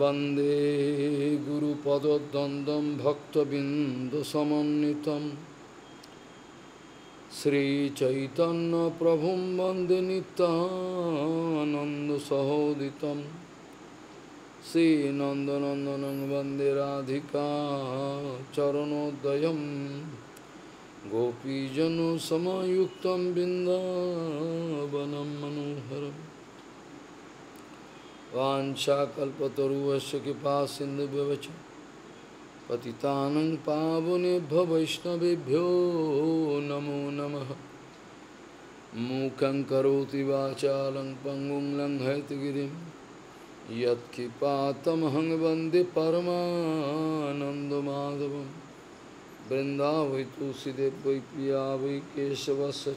वंदे वन्दे गुरुपदद्वन्द्वं भक्तबिन्दुसमन्वितं श्रीचैतन्यप्रभुं वन्दे नितानन्दसहोदितं श्रीनन्दनन्दनं वंदे राधिका चरणोदयं गोपीजनसमयुक्तं बिन्दावनं मनोहरम् वाशाकल्पतरुश कृपा सिंधु व्यवच पतितानं पावनेभ्य वैष्णवेभ्यो नमो नम मूकं करोति वाचालं पंगुं लङ्घयतगिरिं यत्किपातमहं परमाधव बृंदावई वृन्दावै तुलसीदेव वै प्रिया वै केशवस्य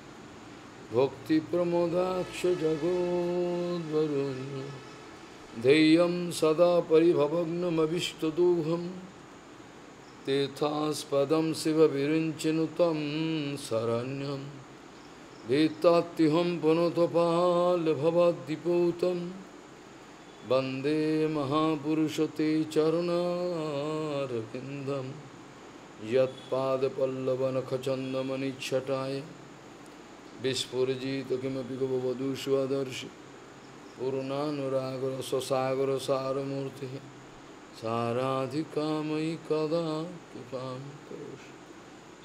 भोक्तिप्रमोदाक्ष जगोद्वरुण्य धैर्यं सदा परिभवग्नमभिष्टदूहं तीर्थास्पदं शिवविरुञ्चनुतं शरण्यं वेत्तात्तिहं पुनतपालभवद्दिपूतं वन्दे महापुरुषते चरुणारविन्दं यत्पादपल्लवनखचन्दमनिच्छटाय বিস্ফোরজিত কিমপি গবধূষু আদর্শি পূর্ণানুরাগর সসাগর সারমূর্তি সারাধিকাময়ী কদা কৃপাম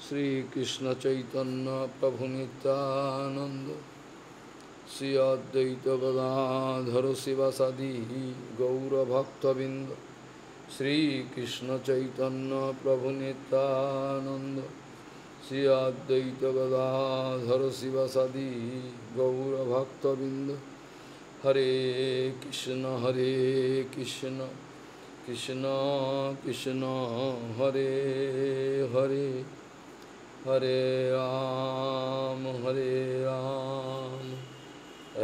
শ্রীকৃষ্ণ চৈতন্য প্রভু নিত্যানন্দ শ্রী অদ্বৈত গদাধর শিবাসাদি গৌরভক্তবৃন্দ শ্রীকৃষ্ণ চৈতন্য প্রভু নিত্যানন্দ শ্রী অদ্বৈত গদাধর শিবসাদি গৌরভক্তবৃন্দ হরে কৃষ্ণ হরে কৃষ্ণ কৃষ্ণ কৃষ্ণ হরে হরে হরে রাম হরে রাম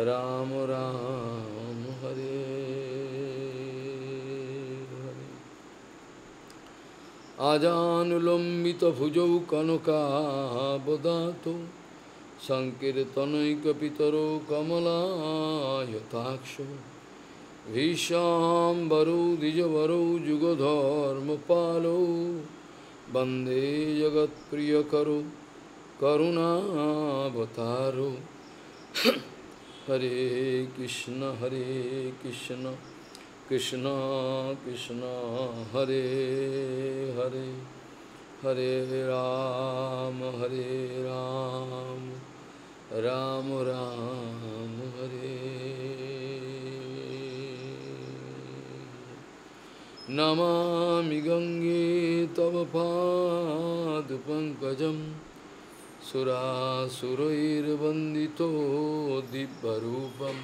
রাম রাম আজানুলম্বিত ভুজৌ কনকাবদাত সংকীর্তনৈকিতর কমলাক্ষ ভীষাম্বরৌ দ্বিজবরৌ যুগধর্ম পালৌ বন্দে জগৎপ্রিয় করো করুণাবতারো হরে কৃষ্ণ হরে কৃষ্ণ कृष्ण कृष्ण हरे हरे हरे राम हरे राम राम राम हरे नमामि गङ्गे तव पादपङ्कजं सुरासुरैर्वन्दितो दिव्यरूपम्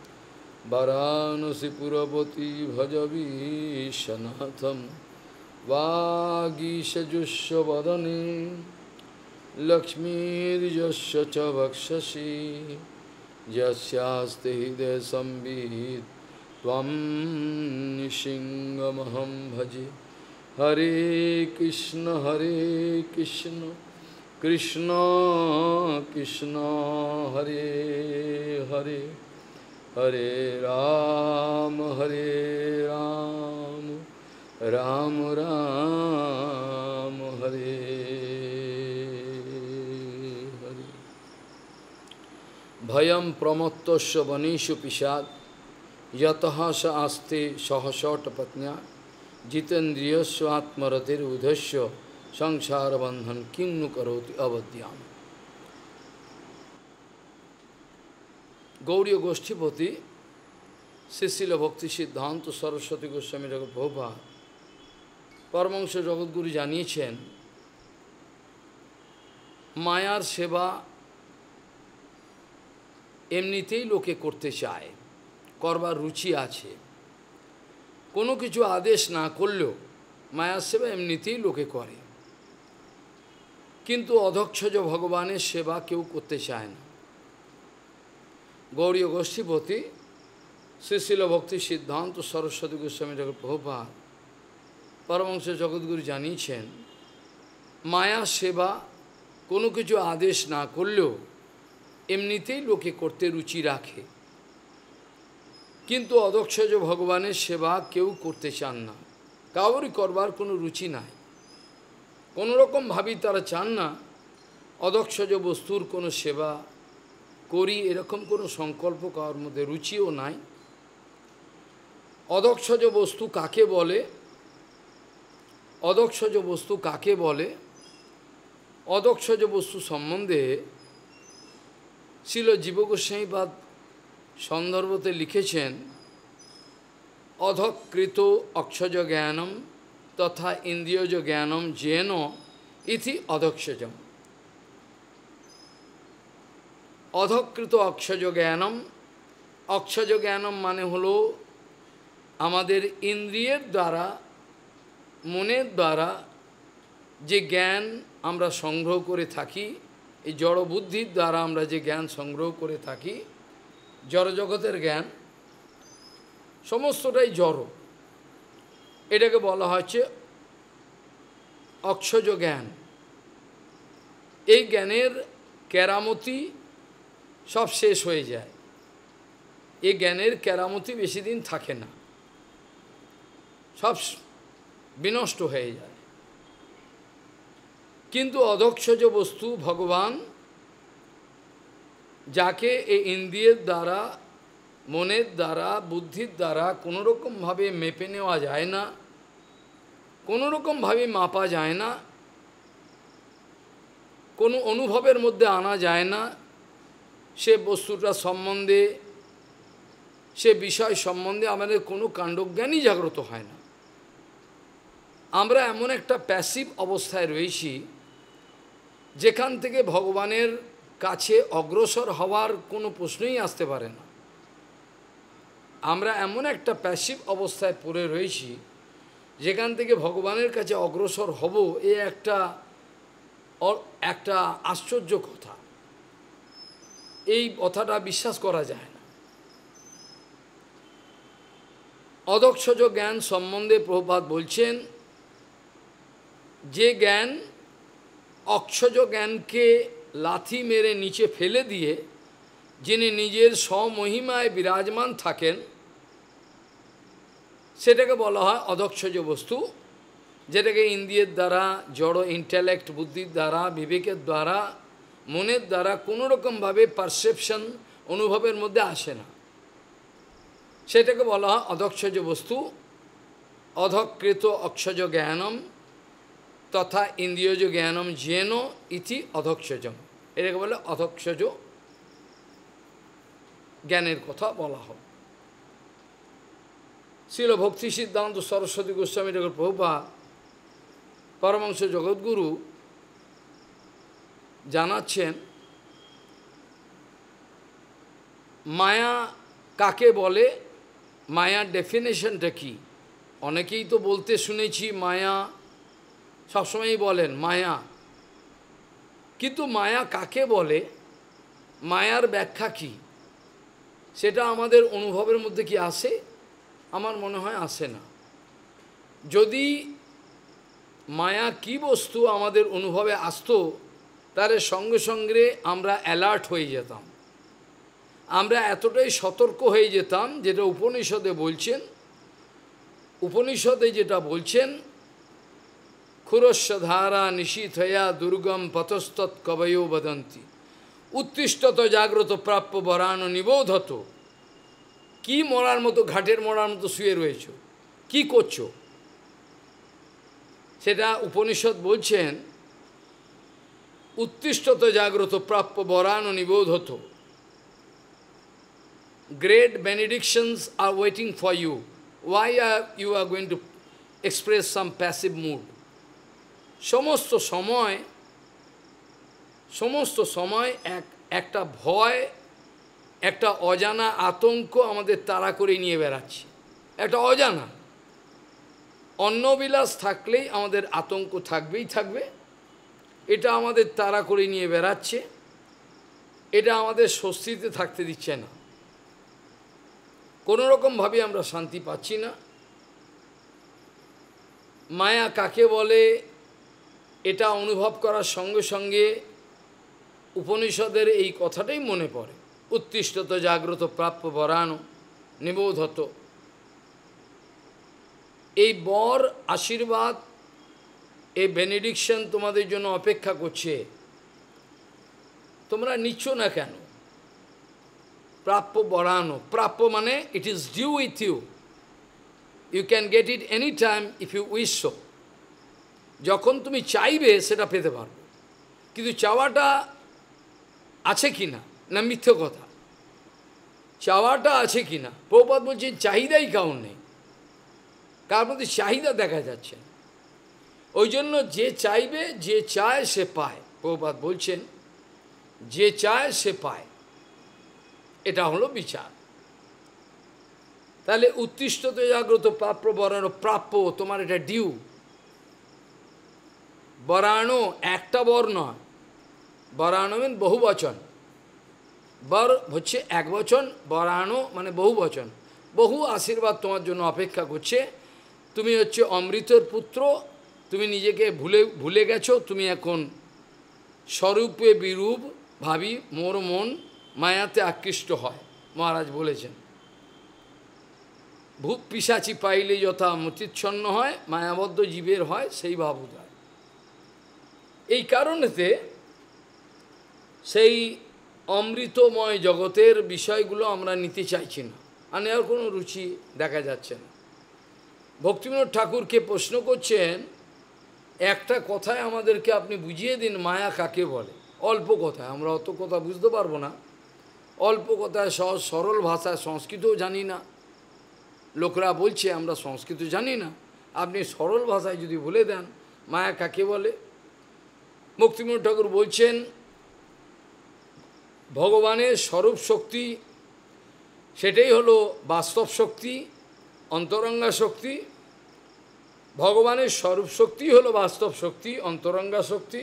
वाराणसीपुरवती भजवीशनाथं वागीशजुष्यवदने लक्ष्मीर्यस्य च वक्षसि यस्यास्ते हृदयसंवित् त्वं निशिङ्गमहं भजे हरे कृष्ण हरे कृष्ण कृष्ण कृष्ण हरे हरे হরে রাম হরে রাম রাম রাম হরে হরে ভয়ম প্রমত্তস্য বনীষু পিসাদ যত স আস্তে সহসট পত্নিয়া জিতেন্দ্রিয়স্ব আত্মরতির উধস্য সংসার বন্ধন কিন্নু করোতি অবদ্যাম গৌরী গোষ্ঠীপতি শিশিল ভক্তি সিদ্ধান্ত সরস্বতী গোস্বামী ঠাকুর প্রভা পরমংস জগৎগুরু জানিয়েছেন মায়ার সেবা এমনিতেই লোকে করতে চায় করবার রুচি আছে কোনো কিছু আদেশ না করলেও মায়ার সেবা এমনিতেই লোকে করে কিন্তু অধক্ষজ ভগবানের সেবা কেউ করতে চায় না গৌরী গোষ্ঠীপতি শ্রীশীল ভক্তি সিদ্ধান্ত সরস্বতী গোস্বামী ঠাকুর প্রভুপা পরমংশ জগৎগুরু জানিয়েছেন মায়া সেবা কোনো কিছু আদেশ না করলেও এমনিতেই লোকে করতে রুচি রাখে কিন্তু অদক্ষজ ভগবানের সেবা কেউ করতে চান না কাউরই করবার কোনো রুচি নাই কোনোরকমভাবেই তারা চান না অদক্ষজ বস্তুর কোনো সেবা করি এরকম কোনো সংকল্প কার মধ্যে রুচিও নাই অদক্ষজ বস্তু কাকে বলে অদক্ষজ বস্তু কাকে বলে অদক্ষজ বস্তু সম্বন্ধে ছিল জীবগোস্বাইবাদ সন্দর্ভতে লিখেছেন অধকৃত অক্ষজ জ্ঞানম তথা ইন্দ্রিয়জ জ্ঞানম জেন ইতি অধক্ষজম অধকৃত অক্ষজ জ্ঞানম অক্ষজ জ্ঞানম মানে হলো আমাদের ইন্দ্রিয়ের দ্বারা মনের দ্বারা যে জ্ঞান আমরা সংগ্রহ করে থাকি এই জড় বুদ্ধির দ্বারা আমরা যে জ্ঞান সংগ্রহ করে থাকি জড়জগতের জ্ঞান সমস্তটাই জড় এটাকে বলা হচ্ছে অক্ষজ জ্ঞান এই জ্ঞানের কেরামতি সব শেষ হয়ে যায় এ জ্ঞানের কেরামতি বেশি দিন থাকে না সব বিনষ্ট হয়ে যায় কিন্তু অধক্ষজ বস্তু ভগবান যাকে এ ইন্দ্রিয়ের দ্বারা মনের দ্বারা বুদ্ধির দ্বারা কোনোরকমভাবে মেপে নেওয়া যায় না কোনোরকমভাবে মাপা যায় না কোনো অনুভবের মধ্যে আনা যায় না সে বস্তুটা সম্বন্ধে সে বিষয় সম্বন্ধে আমাদের কোনো কাণ্ডজ্ঞানই জাগ্রত হয় না আমরা এমন একটা প্যাসিভ অবস্থায় রয়েছি যেখান থেকে ভগবানের কাছে অগ্রসর হওয়ার কোনো প্রশ্নই আসতে পারে না আমরা এমন একটা প্যাসিভ অবস্থায় পড়ে রয়েছি যেখান থেকে ভগবানের কাছে অগ্রসর হব এ একটা একটা আশ্চর্য কথা এই কথাটা বিশ্বাস করা যায় না অদক্ষজ জ্ঞান সম্বন্ধে প্রভুপাত বলছেন যে জ্ঞান অক্ষজ জ্ঞানকে লাথি মেরে নিচে ফেলে দিয়ে যিনি নিজের স্বমহিমায় বিরাজমান থাকেন সেটাকে বলা হয় অদক্ষজ বস্তু যেটাকে ইন্দ্রিয়ের দ্বারা জড় ইন্টালেক্ট বুদ্ধির দ্বারা বিবেকের দ্বারা মনের দ্বারা কোনোরকমভাবে রকমভাবে পারসেপশন অনুভবের মধ্যে আসে না সেটাকে বলা হয় অধক্ষজ বস্তু অধকৃত অক্ষজ জ্ঞানম তথা ইন্দ্রিয়জ জ্ঞানম জেন ইতি অধক্ষজম এটাকে বলে অধক্ষজ জ্ঞানের কথা বলা হয় ছিল ভক্তি সিদ্ধান্ত সরস্বতী গোস্বামী ঠাকুর প্রভুপা পরমাংশ জগৎগুরু জানাচ্ছেন মায়া কাকে বলে মায়ার ডেফিনেশনটা কী অনেকেই তো বলতে শুনেছি মায়া সবসময়ই বলেন মায়া কিন্তু মায়া কাকে বলে মায়ার ব্যাখ্যা কি সেটা আমাদের অনুভবের মধ্যে কি আসে আমার মনে হয় আসে না যদি মায়া কি বস্তু আমাদের অনুভবে আসতো তার সঙ্গে সঙ্গে আমরা অ্যালার্ট হয়ে যেতাম আমরা এতটাই সতর্ক হয়ে যেতাম যেটা উপনিষদে বলছেন উপনিষদে যেটা বলছেন খুরস্বধারা নিশীথয়া দুর্গম পথস্তৎ কবয়ো বদন্তি উত্তিষ্ঠত জাগ্রত প্রাপ্য বরাণ নিবোধত কি মরার মতো ঘাটের মরার মতো শুয়ে রয়েছ কি করছো সেটা উপনিষদ বলছেন উত্তিষ্ঠত জাগ্রত প্রাপ্য নিবোধ হতো গ্রেট বেনিডিকশনস আর waiting for you why are you are going to express some passive mood সমস্ত সময় সমস্ত সময় এক একটা ভয় একটা অজানা আতঙ্ক আমাদের তাড়া করে নিয়ে বেড়াচ্ছে একটা অজানা অন্নবিলাস থাকলেই আমাদের আতঙ্ক থাকবেই থাকবে এটা আমাদের তারা করে নিয়ে বেড়াচ্ছে এটা আমাদের স্বস্তিতে থাকতে দিচ্ছে না কোনো আমরা শান্তি পাচ্ছি না মায়া কাকে বলে এটা অনুভব করার সঙ্গে সঙ্গে উপনিষদের এই কথাটাই মনে পড়ে উত্তিষ্ঠত জাগ্রত প্রাপ্য বরানো নিবোধত এই বর আশীর্বাদ এই বেনিডিকশন তোমাদের জন্য অপেক্ষা করছে তোমরা নিচ্ছ না কেন প্রাপ্য বড়ানো প্রাপ্য মানে it is due with you you can get it any time if you wish যখন তুমি চাইবে সেটা পেতে পারবে কিন্তু চাওয়াটা আছে কি না না মিথ্যে কথা চাওয়াটা আছে কি না প্রপাত বলছেন চাহিদাই কাউন নেই কার মধ্যে চাহিদা দেখা যাচ্ছে না ওই জন্য যে চাইবে যে চায় সে পায় প্রভুপাত বলছেন যে চায় সে পায় এটা হলো বিচার তাহলে উত্তিষ্ঠতে জাগ্রত প্রাপ্য বরাণ প্রাপ্য তোমার এটা ডিউ বরাণ একটা বর নয় বরাণ মিন বহু বচন বর হচ্ছে এক বচন বরাণ মানে বহু বচন বহু আশীর্বাদ তোমার জন্য অপেক্ষা করছে তুমি হচ্ছে অমৃতের পুত্র তুমি নিজেকে ভুলে ভুলে গেছো তুমি এখন স্বরূপে বিরূপ ভাবি মোর মন মায়াতে আকৃষ্ট হয় মহারাজ বলেছেন ভূপ পিসাচি পাইলে যথা মতিচ্ছন্ন হয় মায়াবদ্ধ জীবের হয় সেই ভাব উদয় এই কারণেতে সেই অমৃতময় জগতের বিষয়গুলো আমরা নিতে চাইছি না আর নেওয়ার কোনো রুচি দেখা যাচ্ছে না ভক্তিবিনোদ ঠাকুরকে প্রশ্ন করছেন একটা কথায় আমাদেরকে আপনি বুঝিয়ে দিন মায়া কাকে বলে অল্প কথায় আমরা অত কথা বুঝতে পারবো না অল্প কথায় সহজ সরল ভাষায় সংস্কৃতও জানি না লোকরা বলছে আমরা সংস্কৃত জানি না আপনি সরল ভাষায় যদি বলে দেন মায়া কাকে বলে মুক্তিমোহন ঠাকুর বলছেন ভগবানের স্বরূপ শক্তি সেটাই হলো বাস্তব শক্তি অন্তরঙ্গা শক্তি ভগবানের স্বরূপ শক্তি হলো বাস্তব শক্তি অন্তরঙ্গা শক্তি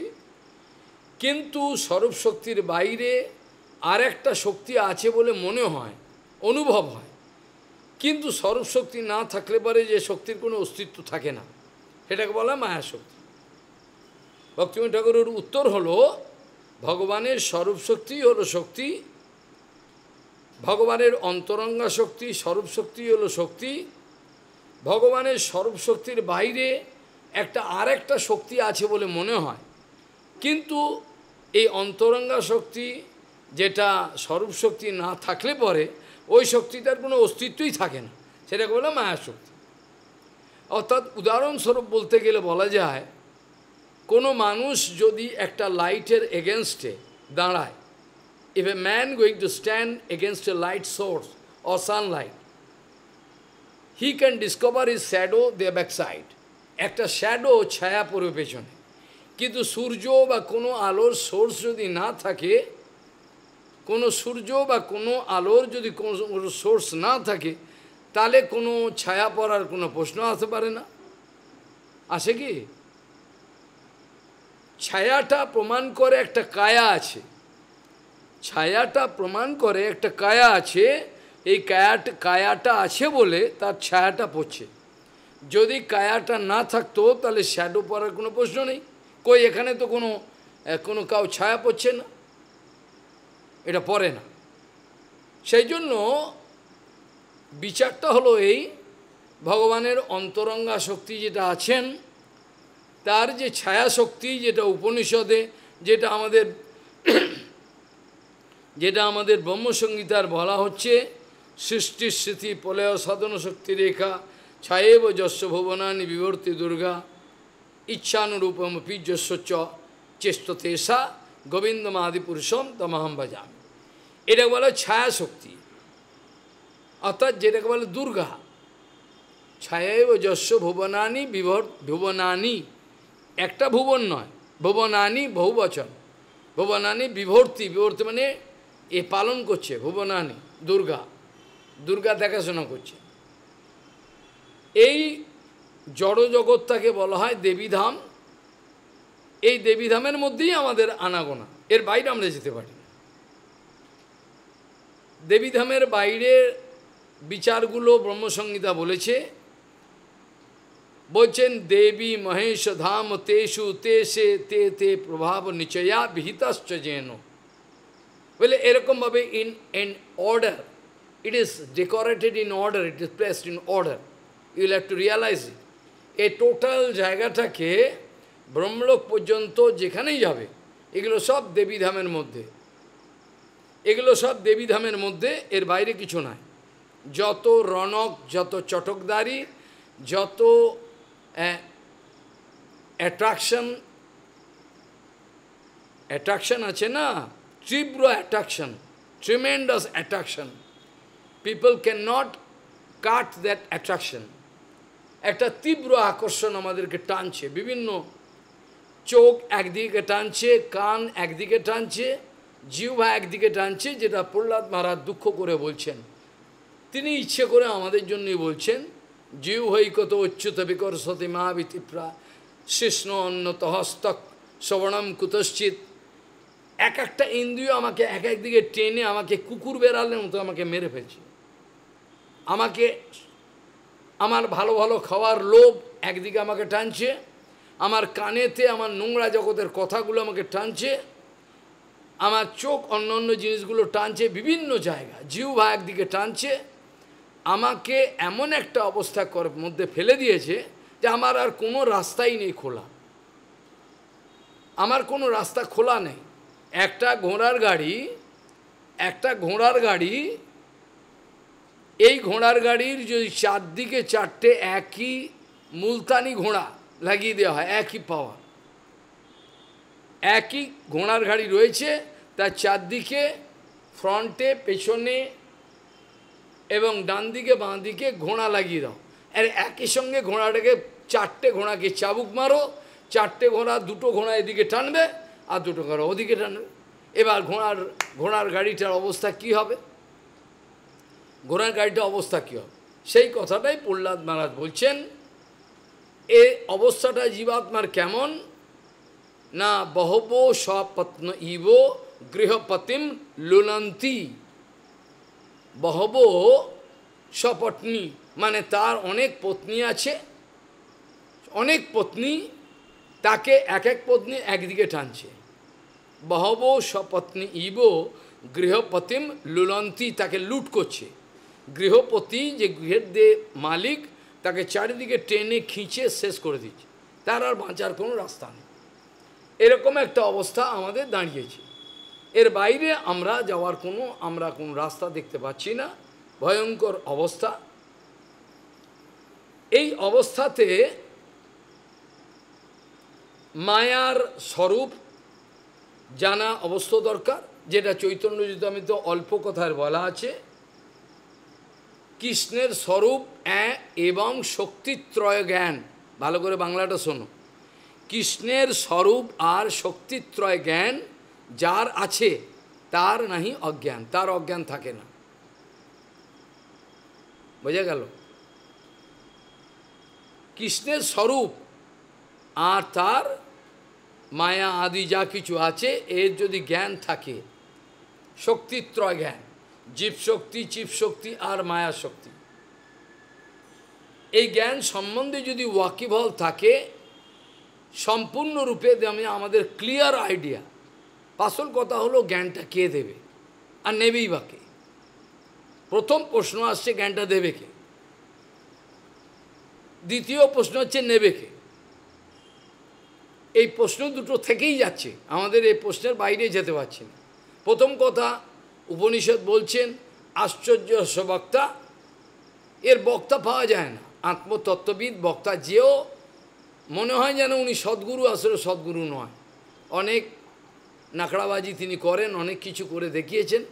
কিন্তু স্বরূপ শক্তির বাইরে আর একটা শক্তি আছে বলে মনে হয় অনুভব হয় কিন্তু স্বরূপ শক্তি না থাকলে পরে যে শক্তির কোনো অস্তিত্ব থাকে না সেটাকে বলা মায়া শক্তি ভক্তিময় ঠাকুরের উত্তর হলো ভগবানের স্বরূপ শক্তি হলো শক্তি ভগবানের অন্তরঙ্গা শক্তি স্বরূপ শক্তি হলো শক্তি ভগবানের সর্বশক্তির বাইরে একটা আর একটা শক্তি আছে বলে মনে হয় কিন্তু এই অন্তরঙ্গা শক্তি যেটা সর্বশক্তি না থাকলে পরে ওই শক্তিটার কোনো অস্তিত্বই থাকে না সেটাকে বলে মায়াশক্তি অর্থাৎ উদাহরণস্বরূপ বলতে গেলে বলা যায় কোনো মানুষ যদি একটা লাইটের এগেনস্টে দাঁড়ায় if a man going to stand against a light source or sunlight, he discover discover shadow they back backside. একটা শ্যাডো ছায়া পড়বে পেছনে কিন্তু সূর্য বা কোনো আলোর সোর্স যদি না থাকে কোনো সূর্য বা কোনো আলোর যদি কোনো সোর্স না থাকে তাহলে কোনো ছায়া পড়ার কোনো প্রশ্ন আসতে পারে না আসে কি ছায়াটা প্রমাণ করে একটা কায়া আছে ছায়াটা প্রমাণ করে একটা কায়া আছে এই কায়াট কায়াটা আছে বলে তার ছায়াটা পড়ছে যদি কায়াটা না থাকতো তাহলে শ্যাডো পড়ার কোনো প্রশ্ন নেই কই এখানে তো কোনো কোনো কাউ ছায়া পড়ছে না এটা পড়ে না সেই জন্য বিচারটা হলো এই ভগবানের অন্তরঙ্গা শক্তি যেটা আছেন তার যে ছায়া শক্তি যেটা উপনিষদে যেটা আমাদের যেটা আমাদের ব্রহ্মসংগীতার বলা হচ্ছে সৃষ্টির স্মৃতি প্রলয় সাধন শক্তি রেখা ছায়েব যস্য ভুবনানি বিবর্তি দুর্গা ইচ্ছানুরূপম পিজস্ব চ তেষা গোবিন্দ মহাদিপুরুষম তমাহম বাজাম এটাকে বলে ছায়া শক্তি অর্থাৎ যেটাকে বলে দুর্গা ছায়াব যস্য ভুবনানি বিভর ভুবনানি একটা ভুবন নয় ভুবনানি বহুবচন ভুবনানি বিভর্তি বিভর্তি মানে এ পালন করছে ভুবনানি দুর্গা দুর্গা দেখাশোনা করছে এই জড় জগৎটাকে বলা হয় দেবীধাম এই দেবীধামের মধ্যেই আমাদের আনাগোনা এর বাইরে আমরা যেতে পারি দেবীধামের বাইরের বিচারগুলো ব্রহ্মসংহিতা বলেছে বলছেন দেবী মহেশ ধাম তেষু সে তে তে প্রভাব নিচয়া বিহিতাশ্চ যেন বলে এরকমভাবে in an order It is decorated in order, it is placed in order. You will have to realize it. এই টোটাল জায়গাটাকে ব্রহ্মলোক পর্যন্ত যেখানেই যাবে এগুলো সব দেবীধামের মধ্যে এগুলো সব দেবীধামের মধ্যে এর বাইরে কিছু নাই যত রণক যত চটকদারি যত অ্যাট্রাকশন অ্যাট্রাকশন আছে না তীব্র attraction tremendous attraction people can not cut that attraction একটা তীব্র আকর্ষণ আমাদেরকে টানছে বিভিন্ন চোখ একদিকে টানছে কান একদিকে টানছে জিহ্বা একদিকে টানছে যেটা প্রহ্লাদ মহারাজ দুঃখ করে বলছেন তিনি ইচ্ছে করে আমাদের জন্যই বলছেন জিউ হৈকত উচ্যুত বিকর সতী মহাবিতিপ্রা শিষ্ণ অন্ন তহস্তক শ্রবণম কুতশ্চিত এক একটা ইন্দ্রিয় আমাকে এক একদিকে টেনে আমাকে কুকুর বেড়ালের মতো আমাকে মেরে ফেলছে আমাকে আমার ভালো ভালো খাওয়ার লোভ একদিকে আমাকে টানছে আমার কানেতে আমার নোংরা জগতের কথাগুলো আমাকে টানছে আমার চোখ অন্য অন্য জিনিসগুলো টানছে বিভিন্ন জায়গা ভা একদিকে টানছে আমাকে এমন একটা অবস্থা মধ্যে ফেলে দিয়েছে যে আমার আর কোনো রাস্তাই নেই খোলা আমার কোনো রাস্তা খোলা নেই একটা ঘোড়ার গাড়ি একটা ঘোড়ার গাড়ি এই ঘোড়ার গাড়ির যদি চারদিকে চারটে একই মুলতানি ঘোড়া লাগিয়ে দেওয়া হয় একই পাওয়ার একই ঘোড়ার গাড়ি রয়েছে তার চারদিকে ফ্রন্টে পেছনে এবং ডান দিকে বাঁ দিকে ঘোড়া লাগিয়ে দাও আর একই সঙ্গে ঘোড়াটাকে চারটে ঘোড়াকে চাবুক মারো চারটে ঘোড়া দুটো ঘোড়া এদিকে টানবে আর দুটো ঘোড়া ওদিকে টানবে এবার ঘোড়ার ঘোড়ার গাড়িটার অবস্থা কি হবে ঘোড়ার গাড়িটা অবস্থা কী হবে সেই কথাটাই প্রহ্লাদ মহারাজ বলছেন এ অবস্থাটা জীবাত্মার কেমন না বহব স্বপত্ন ইব গৃহপতিম লুলন্তি বহব সপত্নী মানে তার অনেক পত্নী আছে অনেক পত্নী তাকে এক এক পত্নী একদিকে টানছে বহব স্বপত্নী ইব গৃহপতিম লুলন্তি তাকে লুট করছে গৃহপতি যে গৃহের দে মালিক তাকে চারিদিকে টেনে খিঁচে শেষ করে দিচ্ছে তার আর বাঁচার কোনো রাস্তা নেই এরকম একটা অবস্থা আমাদের দাঁড়িয়েছে এর বাইরে আমরা যাওয়ার কোনো আমরা কোনো রাস্তা দেখতে পাচ্ছি না ভয়ঙ্কর অবস্থা এই অবস্থাতে মায়ার স্বরূপ জানা অবশ্য দরকার যেটা চৈতন্য যদি আমি তো অল্প কথায় বলা আছে কৃষ্ণের স্বরূপ এবং শক্তিত্রয় জ্ঞান ভালো করে বাংলাটা শোনো কৃষ্ণের স্বরূপ আর শক্তিত্রয় জ্ঞান যার আছে তার নাহি অজ্ঞান তার অজ্ঞান থাকে না বোঝা গেল কৃষ্ণের স্বরূপ আর তার মায়া আদি যা কিছু আছে এর যদি জ্ঞান থাকে শক্তিত্রয় জ্ঞান জীবশক্তি চিপশক্তি আর মায়া শক্তি এই জ্ঞান সম্বন্ধে যদি ওয়াকিবল থাকে সম্পূর্ণরূপে আমাদের ক্লিয়ার আইডিয়া আসল কথা হলো জ্ঞানটা কে দেবে আর নেবেই বা কে প্রথম প্রশ্ন আসছে জ্ঞানটা দেবে কে দ্বিতীয় প্রশ্ন হচ্ছে নেবে কে এই প্রশ্ন দুটো থেকেই যাচ্ছে আমাদের এই প্রশ্নের বাইরে যেতে পারছি না প্রথম কথা উপনিষদ বলছেন আশ্চর্য বক্তা এর বক্তা পাওয়া যায় না আত্মতত্ত্ববিদ বক্তা যেও মনে হয় যেন উনি সদ্গুরু আসলে সদ্গুরু নয় অনেক নাকড়াবাজি তিনি করেন অনেক কিছু করে দেখিয়েছেন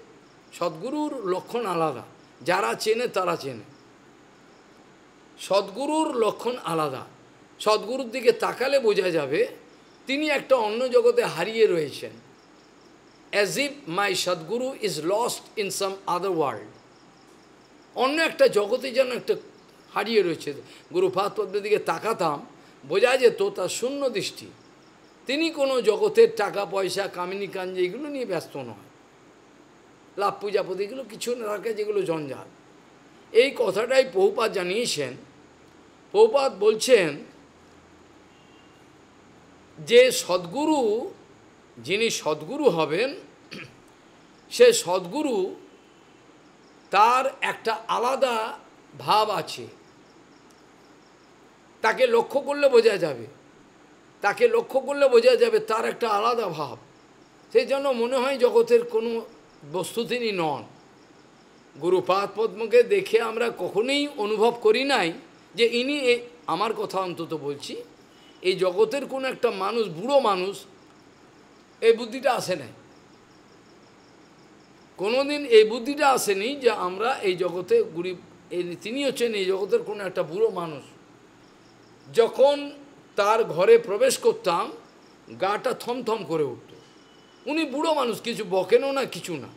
সদ্গুরুর লক্ষণ আলাদা যারা চেনে তারা চেনে সদ্গুরুর লক্ষণ আলাদা সদ্গুরুর দিকে তাকালে বোঝা যাবে তিনি একটা অন্য জগতে হারিয়ে রয়েছেন as if my Sadguru is lost in some other world. অন্য একটা জগতে যেন একটা হারিয়ে রয়েছে গুরুপাদ পদ্মের দিকে তাকাতাম বোঝা যেত তার শূন্য দৃষ্টি তিনি কোনো জগতের টাকা পয়সা কামিনী কাঞ্জি এগুলো নিয়ে ব্যস্ত নয় লাভ পূজাপতি এগুলো কিছু না রাখে যেগুলো জঞ্জাল এই কথাটাই পৌপাত জানিয়েছেন পৌপাত বলছেন যে সদ্গুরু যিনি সদ্গুরু হবেন সে সদ্গুরু তার একটা আলাদা ভাব আছে তাকে লক্ষ্য করলে বোঝা যাবে তাকে লক্ষ্য করলে বোঝা যাবে তার একটা আলাদা ভাব সেই জন্য মনে হয় জগতের কোনো বস্তু তিনি নন গুরুপাদ পদ্মকে দেখে আমরা কখনোই অনুভব করি নাই যে ইনি আমার কথা অন্তত বলছি এই জগতের কোনো একটা মানুষ বুড়ো মানুষ এই বুদ্ধিটা আসে নাই কোনোদিন এই বুদ্ধিটা আসেনি যে আমরা এই জগতে গরিব তিনি হচ্ছেন এই জগতের কোনো একটা বুড়ো মানুষ যখন তার ঘরে প্রবেশ করতাম গাটা থমথম করে উঠত উনি বুড়ো মানুষ কিছু বকেনও না কিছু না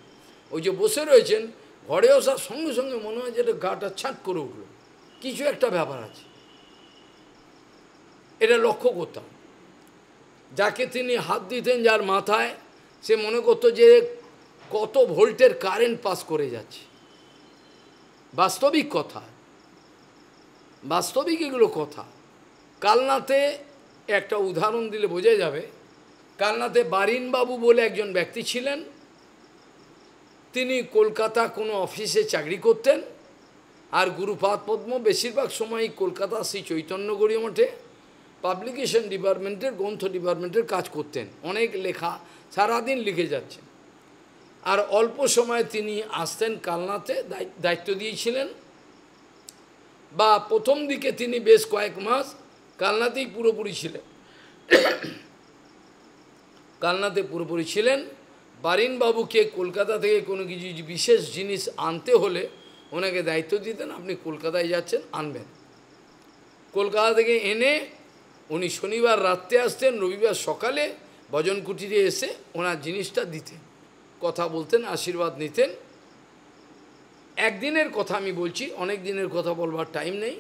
ওই যে বসে রয়েছেন ঘরে ওসার সঙ্গে সঙ্গে মনে হয় এটা গাটা ছাট করে উঠল কিছু একটা ব্যাপার আছে এটা লক্ষ্য করতাম যাকে তিনি হাত দিতেন যার মাথায় সে মনে করত যে কত ভোল্টের কারেন্ট পাস করে যাচ্ছে বাস্তবিক কথা বাস্তবিক এগুলো কথা কালনাতে একটা উদাহরণ দিলে বোঝা যাবে কালনাতে বারিনবাবু বলে একজন ব্যক্তি ছিলেন তিনি কলকাতা কোনো অফিসে চাকরি করতেন আর গুরুপাদ পদ্ম বেশিরভাগ সময়ই কলকাতা শ্রী চৈতন্যগড়ি মঠে পাবলিকেশন ডিপার্টমেন্টের গ্রন্থ ডিপার্টমেন্টের কাজ করতেন অনেক লেখা সারাদিন লিখে যাচ্ছেন আর অল্প সময়ে তিনি আসতেন কালনাতে দায়িত্ব দিয়েছিলেন বা প্রথম দিকে তিনি বেশ কয়েক মাস কালনাতেই পুরোপুরি ছিলেন কালনাতে পুরোপুরি ছিলেন বারিনবাবুকে কলকাতা থেকে কোনো কিছু বিশেষ জিনিস আনতে হলে ওনাকে দায়িত্ব দিতেন আপনি কলকাতায় যাচ্ছেন আনবেন কলকাতা থেকে এনে উনি শনিবার রাত্রে আসতেন রবিবার সকালে ভজন কুটিরে এসে ওনার জিনিসটা দিতেন কথা বলতেন আশীর্বাদ নিতেন একদিনের কথা আমি বলছি অনেক দিনের কথা বলবার টাইম নেই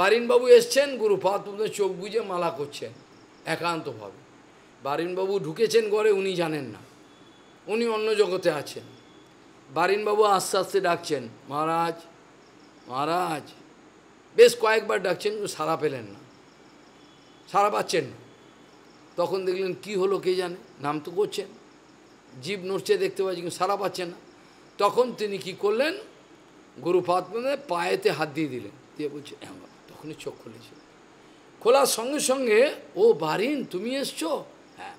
বারিনবাবু এসছেন গুরুপাদ চোখ বুঝে মালা করছেন একান্তভাবে বারিনবাবু ঢুকেছেন ঘরে উনি জানেন না উনি অন্য জগতে আছেন বারিনবাবু আস্তে আস্তে ডাকছেন মহারাজ মহারাজ বেশ কয়েকবার ডাকছেন সারা পেলেন না সারা পাচ্ছেন তখন দেখলেন কি হলো কে জানে নাম তো করছেন জীব নড়ছে দেখতে পাচ্ছি কিন্তু সারা পাচ্ছেন না তখন তিনি কি করলেন গুরুপাত পায়েতে হাত দিয়ে দিলেন দিয়ে বলছে হ্যাঁ তখনই চোখ খুলেছিল খোলার সঙ্গে সঙ্গে ও বারিন তুমি এসছো হ্যাঁ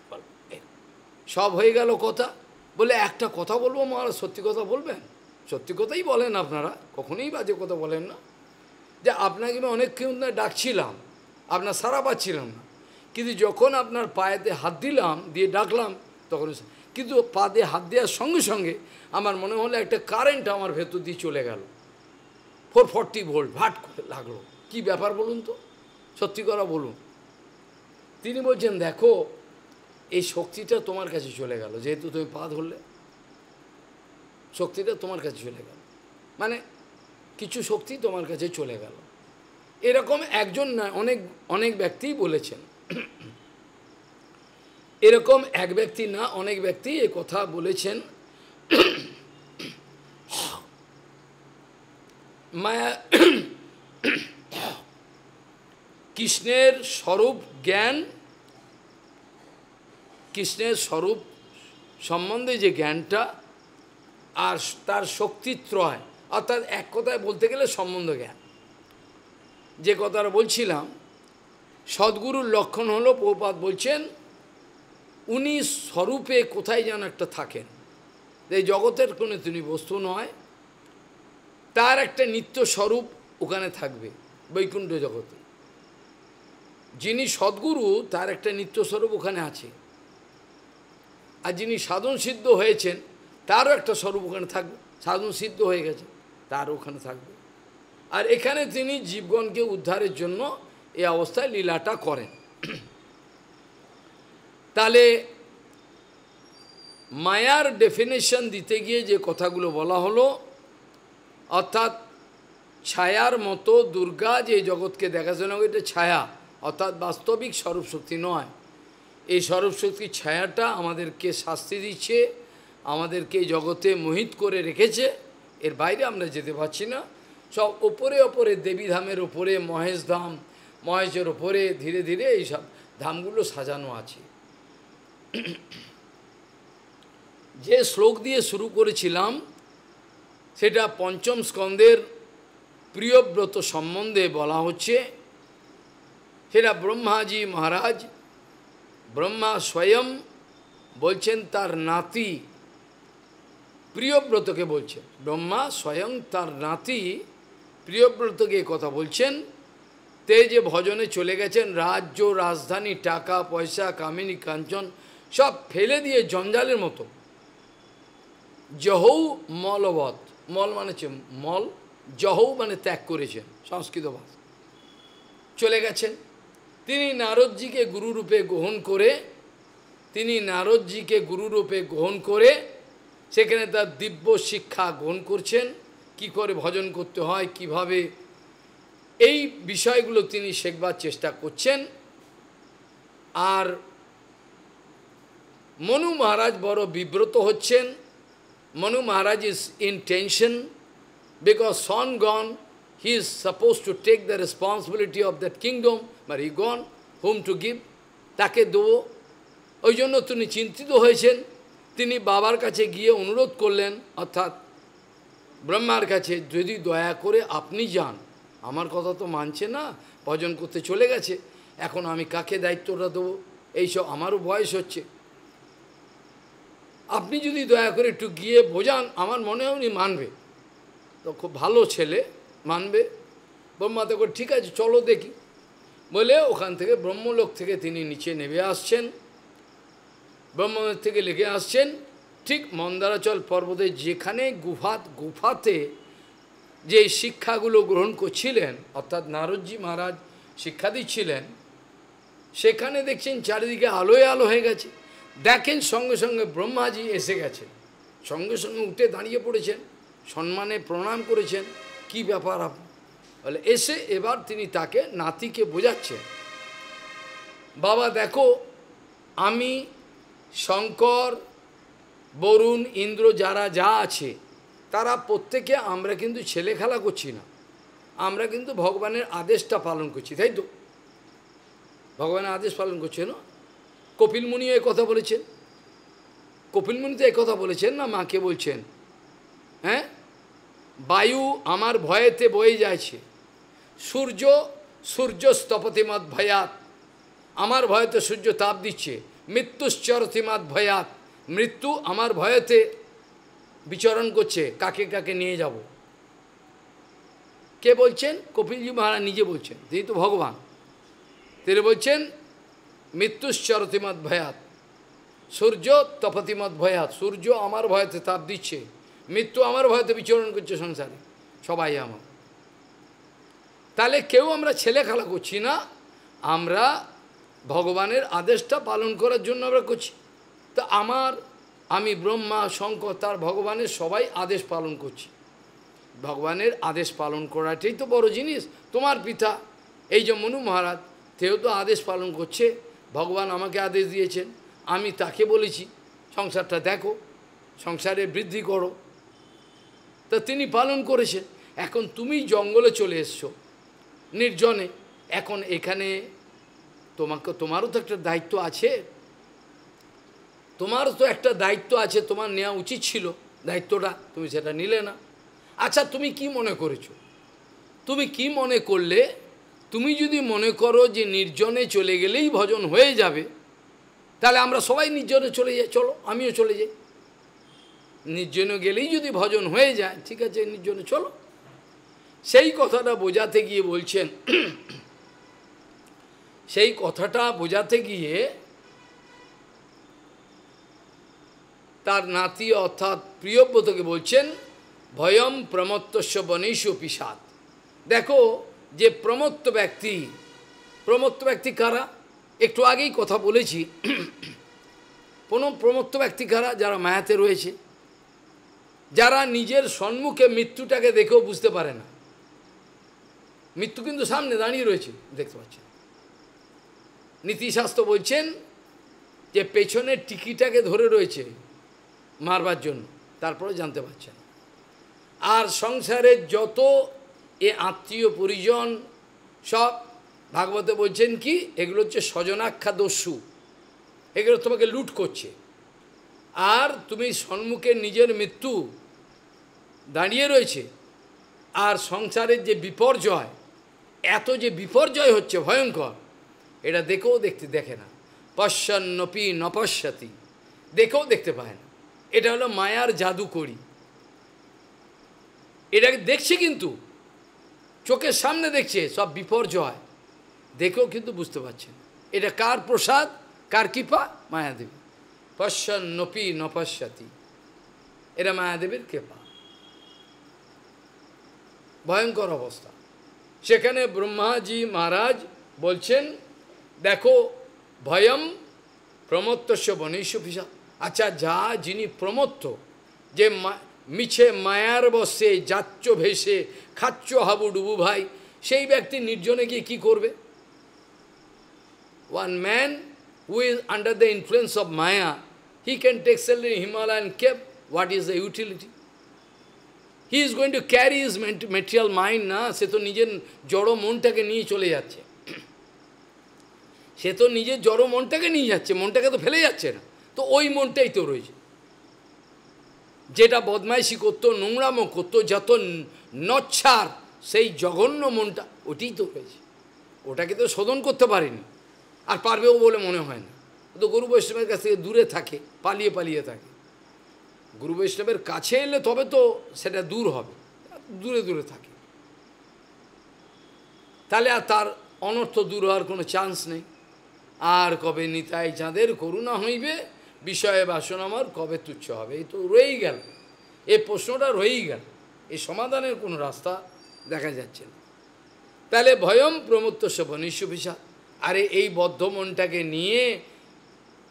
সব হয়ে গেল কথা বলে একটা কথা বলবো মহারাজ সত্যি কথা বলবেন সত্যি কথাই বলেন আপনারা কখনোই বাজে কথা বলেন না যে আপনাকে আমি অনেক কেউ ডাকছিলাম আপনার সারা পাচ্ছিলাম না কিন্তু যখন আপনার পায়েতে হাত দিলাম দিয়ে ডাকলাম তখন কিন্তু পা দিয়ে হাত দেওয়ার সঙ্গে সঙ্গে আমার মনে হলো একটা কারেন্ট আমার ভেতর দিয়ে চলে গেল ফোর ফর্টি ভোল্ট ভাট করে লাগলো কী ব্যাপার বলুন তো সত্যি কথা বলুন তিনি বলছেন দেখো এই শক্তিটা তোমার কাছে চলে গেল যেহেতু তুমি পা ধরলে শক্তিটা তোমার কাছে চলে গেল মানে কিছু শক্তি তোমার কাছে চলে গেল এরকম একজন না অনেক অনেক ব্যক্তিই বলেছেন এরকম এক ব্যক্তি না অনেক ব্যক্তি এ কথা বলেছেন মায়া কৃষ্ণের স্বরূপ জ্ঞান কৃষ্ণের স্বরূপ সম্বন্ধে যে জ্ঞানটা আর তার শক্তিত্রয় অর্থাৎ এক কথায় বলতে গেলে সম্বন্ধ জ্ঞান যে কথাটা বলছিলাম সদ্গুরুর লক্ষণ হলো প্রপাত বলছেন উনি স্বরূপে কোথায় যেন একটা থাকেন এই জগতের কোনো তিনি বস্তু নয় তার একটা নিত্য স্বরূপ ওখানে থাকবে বৈকুণ্ঠ জগতে যিনি সদ্গুরু তার একটা স্বরূপ ওখানে আছে আর যিনি সাধন সিদ্ধ হয়েছেন তারও একটা স্বরূপ ওখানে থাকবে সাধন সিদ্ধ হয়ে গেছে তার ওখানে থাকবে আর এখানে তিনি জীবগণকে উদ্ধারের জন্য এই অবস্থায় লীলাটা করেন তাহলে মায়ার ডেফিনেশন দিতে গিয়ে যে কথাগুলো বলা হলো অর্থাৎ ছায়ার মতো দুর্গা যে জগৎকে দেখাশোনা এটা ছায়া অর্থাৎ বাস্তবিক স্বরূপশক্তি শক্তি নয় এই স্বরূপ শক্তির ছায়াটা আমাদেরকে শাস্তি দিচ্ছে আমাদেরকে জগতে মোহিত করে রেখেছে এর বাইরে আমরা যেতে পারছি না সব ওপরে ওপরে দেবীধামের ওপরে মহেশ ধাম মহেশের ওপরে ধীরে ধীরে এইসব ধামগুলো সাজানো আছে যে শ্লোক দিয়ে শুরু করেছিলাম সেটা পঞ্চম স্কন্দের প্রিয়ব্রত সম্বন্ধে বলা হচ্ছে সেটা ব্রহ্মাজি মহারাজ ব্রহ্মা স্বয়ং বলছেন তার নাতি প্রিয়ব্রতকে বলছে ব্রহ্মা স্বয়ং তার নাতি প্রিয়ব্রতকে কথা বলছেন তে যে ভজনে চলে গেছেন রাজ্য রাজধানী টাকা পয়সা কামিনী কাঞ্চন সব ফেলে দিয়ে জঞ্জালের মতো যহৌ মলবধ মল মানে মল যহৌ মানে ত্যাগ করেছেন সংস্কৃত ভাষা চলে গেছেন তিনি নারদজিকে গুরুরূপে গ্রহণ করে তিনি নারদজিকে গুরুরূপে গ্রহণ করে সেখানে তার দিব্য শিক্ষা গ্রহণ করছেন কি করে ভজন করতে হয় কিভাবে এই বিষয়গুলো তিনি শেখবার চেষ্টা করছেন আর মনু মহারাজ বড় বিব্রত হচ্ছেন Manu Maharaj is in tension because son gone he is suppose to take the responsibility of that kingdom বা he gone home to give তাকে দেবো ওই জন্য তিনি চিন্তিত হয়েছেন তিনি বাবার কাছে গিয়ে অনুরোধ করলেন অর্থাৎ ব্রহ্মার কাছে যদি দয়া করে আপনি যান আমার কথা তো মানছে না ভজন করতে চলে গেছে এখন আমি কাকে দায়িত্বটা দেবো এইসব আমারও বয়স হচ্ছে আপনি যদি দয়া করে একটু গিয়ে বোঝান আমার মনে হয় উনি মানবে তো খুব ভালো ছেলে মানবে ব্রহ্মা তো ঠিক আছে চলো দেখি বলে ওখান থেকে ব্রহ্মলোক থেকে তিনি নিচে নেমে আসছেন ব্রহ্মলোক থেকে লেগে আসছেন ঠিক মন্দারাচল পর্বতে যেখানে গুফাত গুফাতে যে শিক্ষাগুলো গ্রহণ করছিলেন অর্থাৎ নারদজি মহারাজ শিক্ষা দিচ্ছিলেন সেখানে দেখছেন চারিদিকে আলোয় আলো হয়ে গেছে দেখেন সঙ্গে সঙ্গে ব্রহ্মাজি এসে গেছেন সঙ্গে সঙ্গে উঠে দাঁড়িয়ে পড়েছেন সম্মানে প্রণাম করেছেন কি ব্যাপার বলে এসে এবার তিনি তাকে নাতিকে বোঝাচ্ছেন বাবা দেখো আমি শঙ্কর বরুণ ইন্দ্র যারা যা আছে তারা প্রত্যেকে আমরা কিন্তু ছেলে খেলা করছি না আমরা কিন্তু ভগবানের আদেশটা পালন করছি তাই তো ভগবানের আদেশ পালন করছে না কপিল মুনিও কথা বলেছেন কপিল মুনি তো কথা বলেছেন না মাকে বলছেন হ্যাঁ বায়ু আমার ভয়েতে বয়ে যাচ্ছে সূর্য সূর্য স্তপতিমত ভয়াত আমার ভয়েতে সূর্য তাপ দিচ্ছে মৃত্যুশ্চরতিমাত ভয়াত মৃত্যু আমার ভয়েতে বিচরণ করছে কাকে কাকে নিয়ে যাব কে বলছেন কপিলজি মহারাজ নিজে বলছেন তিনি তো ভগবান তিনি বলছেন মৃত্যুশ্চরতিমত ভয়াত সূর্য তপতিমত ভয়াত সূর্য আমার ভয়েতে তাপ দিচ্ছে মৃত্যু আমার ভয়েতে বিচরণ করছে সংসারে সবাই আমার তাহলে কেউ আমরা ছেলে খেলা করছি না আমরা ভগবানের আদেশটা পালন করার জন্য আমরা করছি তো আমার আমি ব্রহ্মা শঙ্কর তার ভগবানের সবাই আদেশ পালন করছি ভগবানের আদেশ পালন করাটাই তো বড় জিনিস তোমার পিতা এই যে মনু মহারাজ তেও তো আদেশ পালন করছে ভগবান আমাকে আদেশ দিয়েছেন আমি তাকে বলেছি সংসারটা দেখো সংসারে বৃদ্ধি করো তা তিনি পালন করেছে এখন তুমি জঙ্গলে চলে এসছো নির্জনে এখন এখানে তোমাকে তোমারও তো একটা দায়িত্ব আছে তোমার তো একটা দায়িত্ব আছে তোমার নেওয়া উচিত ছিল দায়িত্বটা তুমি সেটা নিলে না আচ্ছা তুমি কি মনে করেছো তুমি কি মনে করলে তুমি যদি মনে করো যে নির্জনে চলে গেলেই ভজন হয়ে যাবে তাহলে আমরা সবাই নির্জনে চলে যাই চলো আমিও চলে যাই নির্জনে গেলেই যদি ভজন হয়ে যায় ঠিক আছে নির্জনে চলো সেই কথাটা বোঝাতে গিয়ে বলছেন সেই কথাটা বোঝাতে গিয়ে তার নাতি অর্থাৎ প্রিয়ব্রতকে বলছেন ভয়ম প্রমত্তস্ব বনেশ পিসাদ দেখো যে প্রমত্ত ব্যক্তি প্রমত্ত ব্যক্তি কারা একটু আগেই কথা বলেছি কোনো প্রমত্ত ব্যক্তি কারা যারা মায়াতে রয়েছে যারা নিজের সম্মুখে মৃত্যুটাকে দেখেও বুঝতে পারে না মৃত্যু কিন্তু সামনে দাঁড়িয়ে রয়েছে দেখতে পাচ্ছেন নীতিশাস্ত্র বলছেন যে পেছনের টিকিটাকে ধরে রয়েছে মারবার জন্য তারপরে জানতে পারছেন আর সংসারের যত এ আত্মীয় পরিজন সব ভাগবতে বলছেন কি এগুলো হচ্ছে স্বজনাক্ষা দস্যু এগুলো তোমাকে লুট করছে আর তুমি সন্মুখে নিজের মৃত্যু দাঁড়িয়ে রয়েছে আর সংসারের যে বিপর্যয় এত যে বিপর্যয় হচ্ছে ভয়ঙ্কর এটা দেখেও দেখতে দেখে না পশ্চন্নপি নপশ্যাতি দেখেও দেখতে পায় না এটা হলো মায়ার করি এটাকে দেখছে কিন্তু চোখের সামনে দেখছে সব বিপর্যয় দেখেও কিন্তু বুঝতে পারছেন এটা কার প্রসাদ কার কৃপা মায়াদেবী পশ্চান নপি নপশ্যাতি এটা মায়াদেবীর কৃপা ভয়ঙ্কর অবস্থা সেখানে ব্রহ্মাজি মহারাজ বলছেন দেখো ভয়ম প্রমত্তস্য বনিষ্য পিসা আচ্ছা যা যিনি প্রমত্ত যে মিছে মায়ার বসে যাচ্চ ভেসে হাবু ডুবু ভাই সেই ব্যক্তি নির্জনে গিয়ে কী করবে one man who is under the influence of maya he can take cell in Himalayan cape what is the utility he is going to carry is material mind না সে তো নিজের জড়ো মনটাকে নিয়ে চলে যাচ্ছে সে তো নিজের জড়ো মনটাকে নিয়ে যাচ্ছে মনটাকে তো ফেলে যাচ্ছে না তো ওই মনটাই তো রয়েছে যেটা বদমাইশি করতো নোংরামো করতো যত নচ্ছার সেই জঘন্য মনটা ওটি তো রয়েছে ওটাকে তো শোধন করতে পারেনি আর পারবেও বলে মনে হয় না তো গুরু বৈষ্ণবের কাছ থেকে দূরে থাকে পালিয়ে পালিয়ে থাকে গুরু বৈষ্ণবের কাছে এলে তবে তো সেটা দূর হবে দূরে দূরে থাকে তাহলে আর তার অনর্থ দূর হওয়ার কোনো চান্স নেই আর কবে নিতাই চাঁদের করুণা হইবে বিষয়ে বাসন আমার কবে তুচ্ছ হবে এই তো রয়েই গেল এই প্রশ্নটা রয়েই গেল এই সমাধানের কোনো রাস্তা দেখা যাচ্ছে না তাহলে ভয়ম প্রমত্তস্য বনিষ্যভিষা আরে এই বদ্ধ মনটাকে নিয়ে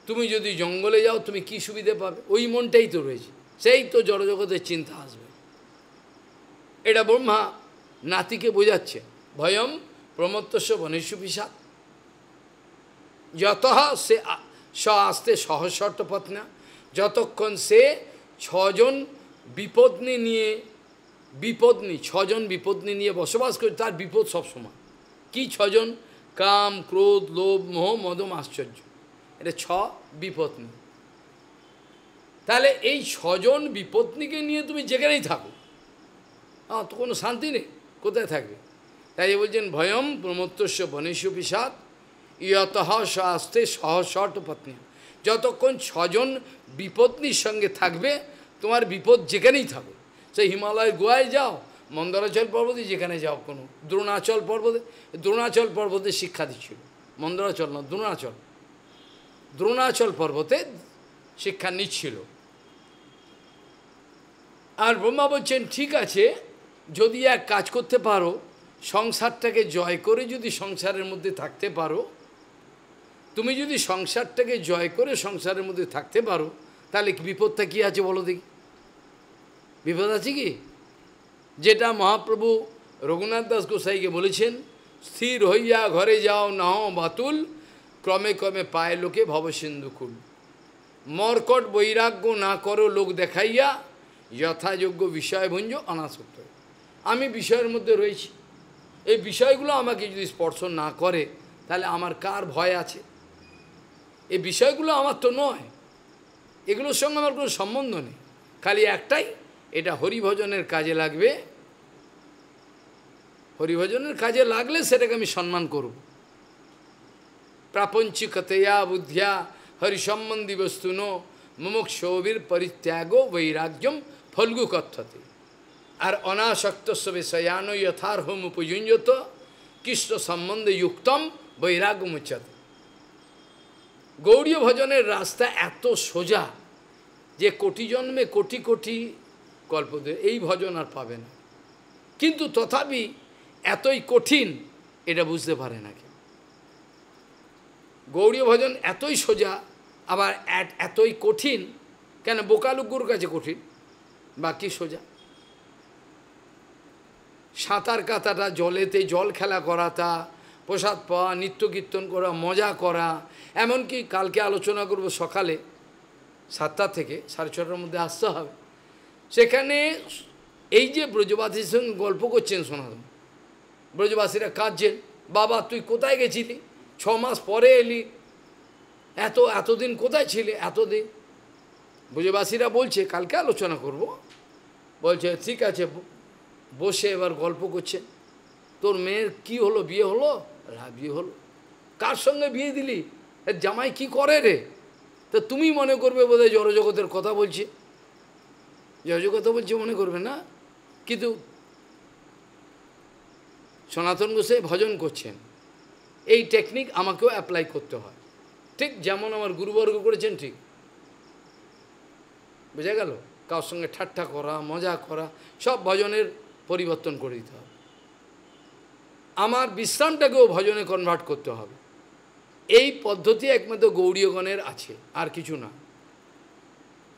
তুমি যদি জঙ্গলে যাও তুমি কি সুবিধে পাবে ওই মনটাই তো রয়েছে সেই তো জড়জগতের চিন্তা আসবে এটা ব্রহ্মা নাতিকে বোঝাচ্ছে ভয়ম প্রমত্তস্য বনিষ্যভিষা যত সে স আসতে পথ না যতক্ষণ সে ছজন বিপদনি নিয়ে বিপদনি ছজন বিপদনি নিয়ে বসবাস করে তার বিপদ সবসময় কি ছজন কাম ক্রোধ লোভ মোহ মদম আশ্চর্য এটা ছ বিপত্নী তাহলে এই ছজন বিপত্নীকে নিয়ে তুমি যেখানেই থাকো হ্যাঁ তো কোনো শান্তি নেই কোথায় থাকবে তাই বলছেন ভয়ম প্রমত্তস্য বনেশু বিষাদ ইয়তহ আসতে সহসট পত্নী যতক্ষণ ছজন বিপত্নীর সঙ্গে থাকবে তোমার বিপদ যেখানেই থাকবে সে হিমালয় গোয়ায় যাও মন্দরাচল পর্বতে যেখানে যাও কোনো দ্রোণাচল পর্বতে দ্রোণাচল পর্বতে শিক্ষা দিচ্ছিল মন্দরাচল না দ্রোণাচল দ্রোণাচল পর্বতে শিক্ষা নিচ্ছিল আর ব্রহ্মা বলছেন ঠিক আছে যদি এক কাজ করতে পারো সংসারটাকে জয় করে যদি সংসারের মধ্যে থাকতে পারো তুমি যদি সংসারটাকে জয় করে সংসারের মধ্যে থাকতে পারো তাহলে বিপদটা কী আছে বলো দেখি বিপদ আছে কি যেটা মহাপ্রভু রঘুনাথ দাস গোসাইকে বলেছেন স্থির হইয়া ঘরে যাও নাও বাতুল ক্রমে ক্রমে পায় লোকে ভবসিন্ধু খুন মর্কট বৈরাগ্য না করো লোক দেখাইয়া যথাযোগ্য বিষয়ভঞ্জ অনাসক্ত আমি বিষয়ের মধ্যে রয়েছি এই বিষয়গুলো আমাকে যদি স্পর্শ না করে তাহলে আমার কার ভয় আছে এই বিষয়গুলো আমার তো নয় এগুলোর সঙ্গে আমার কোনো সম্বন্ধ নেই খালি একটাই এটা হরিভজনের কাজে লাগবে হরিভজনের কাজে লাগলে সেটাকে আমি সম্মান করব প্রাপঞ্চিকতয়া বুদ্ধিয়া হরিসম্বন্ধী বস্তু নো মুমুক্ষবীর পরিত্যাগ বৈরাগ্যম ফলগু কথ্যতে আর অনাসক্তস্ব বিষয়ানো যথার্হম উপযুঞ্জত কৃষ্ণ সম্বন্ধে যুক্তম বৈরাগ্যম গৌরীয় ভজনের রাস্তা এত সোজা যে কোটি জন্মে কোটি কোটি কল্পদেব এই ভজন আর পাবে না কিন্তু তথাপি এতই কঠিন এটা বুঝতে পারে না কেউ গৌরীয় ভজন এতই সোজা আবার এতই কঠিন কেন বোকালুগুর কাছে কঠিন বাকি সোজা সাঁতার কাটাটা জলেতে জল খেলা করাটা প্রসাদ পাওয়া নিত্য কীর্তন করা মজা করা এমনকি কালকে আলোচনা করব সকালে সাতটা থেকে সাড়ে ছটার মধ্যে আসতে হবে সেখানে এই যে ব্রজবাসীর সঙ্গে গল্প করছেন সনাতন ব্রজবাসীরা কাঁদছেন বাবা তুই কোথায় গেছিলি ছ মাস পরে এলি এত এতদিন কোথায় ছিলে এতদিন ব্রজবাসীরা বলছে কালকে আলোচনা করব বলছে ঠিক আছে বসে এবার গল্প করছে তোর মেয়ের কি হলো বিয়ে হলো রাজি হল কার সঙ্গে বিয়ে দিলি জামাই কি করে রে তা তুমি মনে করবে বোধহয় জড়জগতের কথা বলছে জড়জগত বলছে মনে করবে না কিন্তু সনাতন গোসাই ভজন করছেন এই টেকনিক আমাকেও অ্যাপ্লাই করতে হয় ঠিক যেমন আমার গুরুবর্গ করেছেন ঠিক বোঝা গেল কার সঙ্গে ঠাট্টা করা মজা করা সব ভজনের পরিবর্তন করে দিতে হবে আমার বিশ্রামটাকেও ভজনে কনভার্ট করতে হবে এই পদ্ধতি একমাত্র গৌরীয়গণের আছে আর কিছু না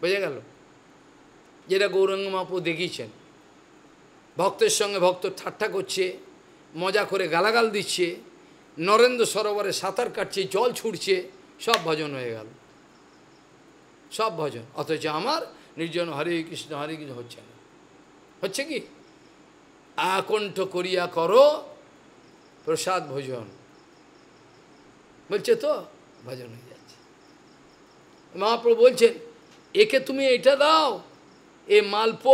বোঝা গেল যেটা গৌরাঙ্গ মাপু দেখিয়েছেন ভক্তের সঙ্গে ভক্ত ঠাট্টা করছে মজা করে গালাগাল দিচ্ছে নরেন্দ্র সরোবরে সাঁতার কাটছে জল ছুটছে সব ভজন হয়ে গেল সব ভজন অথচ আমার নির্জন হরে কৃষ্ণ হরে কৃষ্ণ হচ্ছে না হচ্ছে কি আকণ্ঠ করিয়া করো প্রসাদ ভোজন বলছে তো ভজন হয়ে যাচ্ছে মহাপ্রভু বলছেন একে তুমি এটা দাও এ মালপো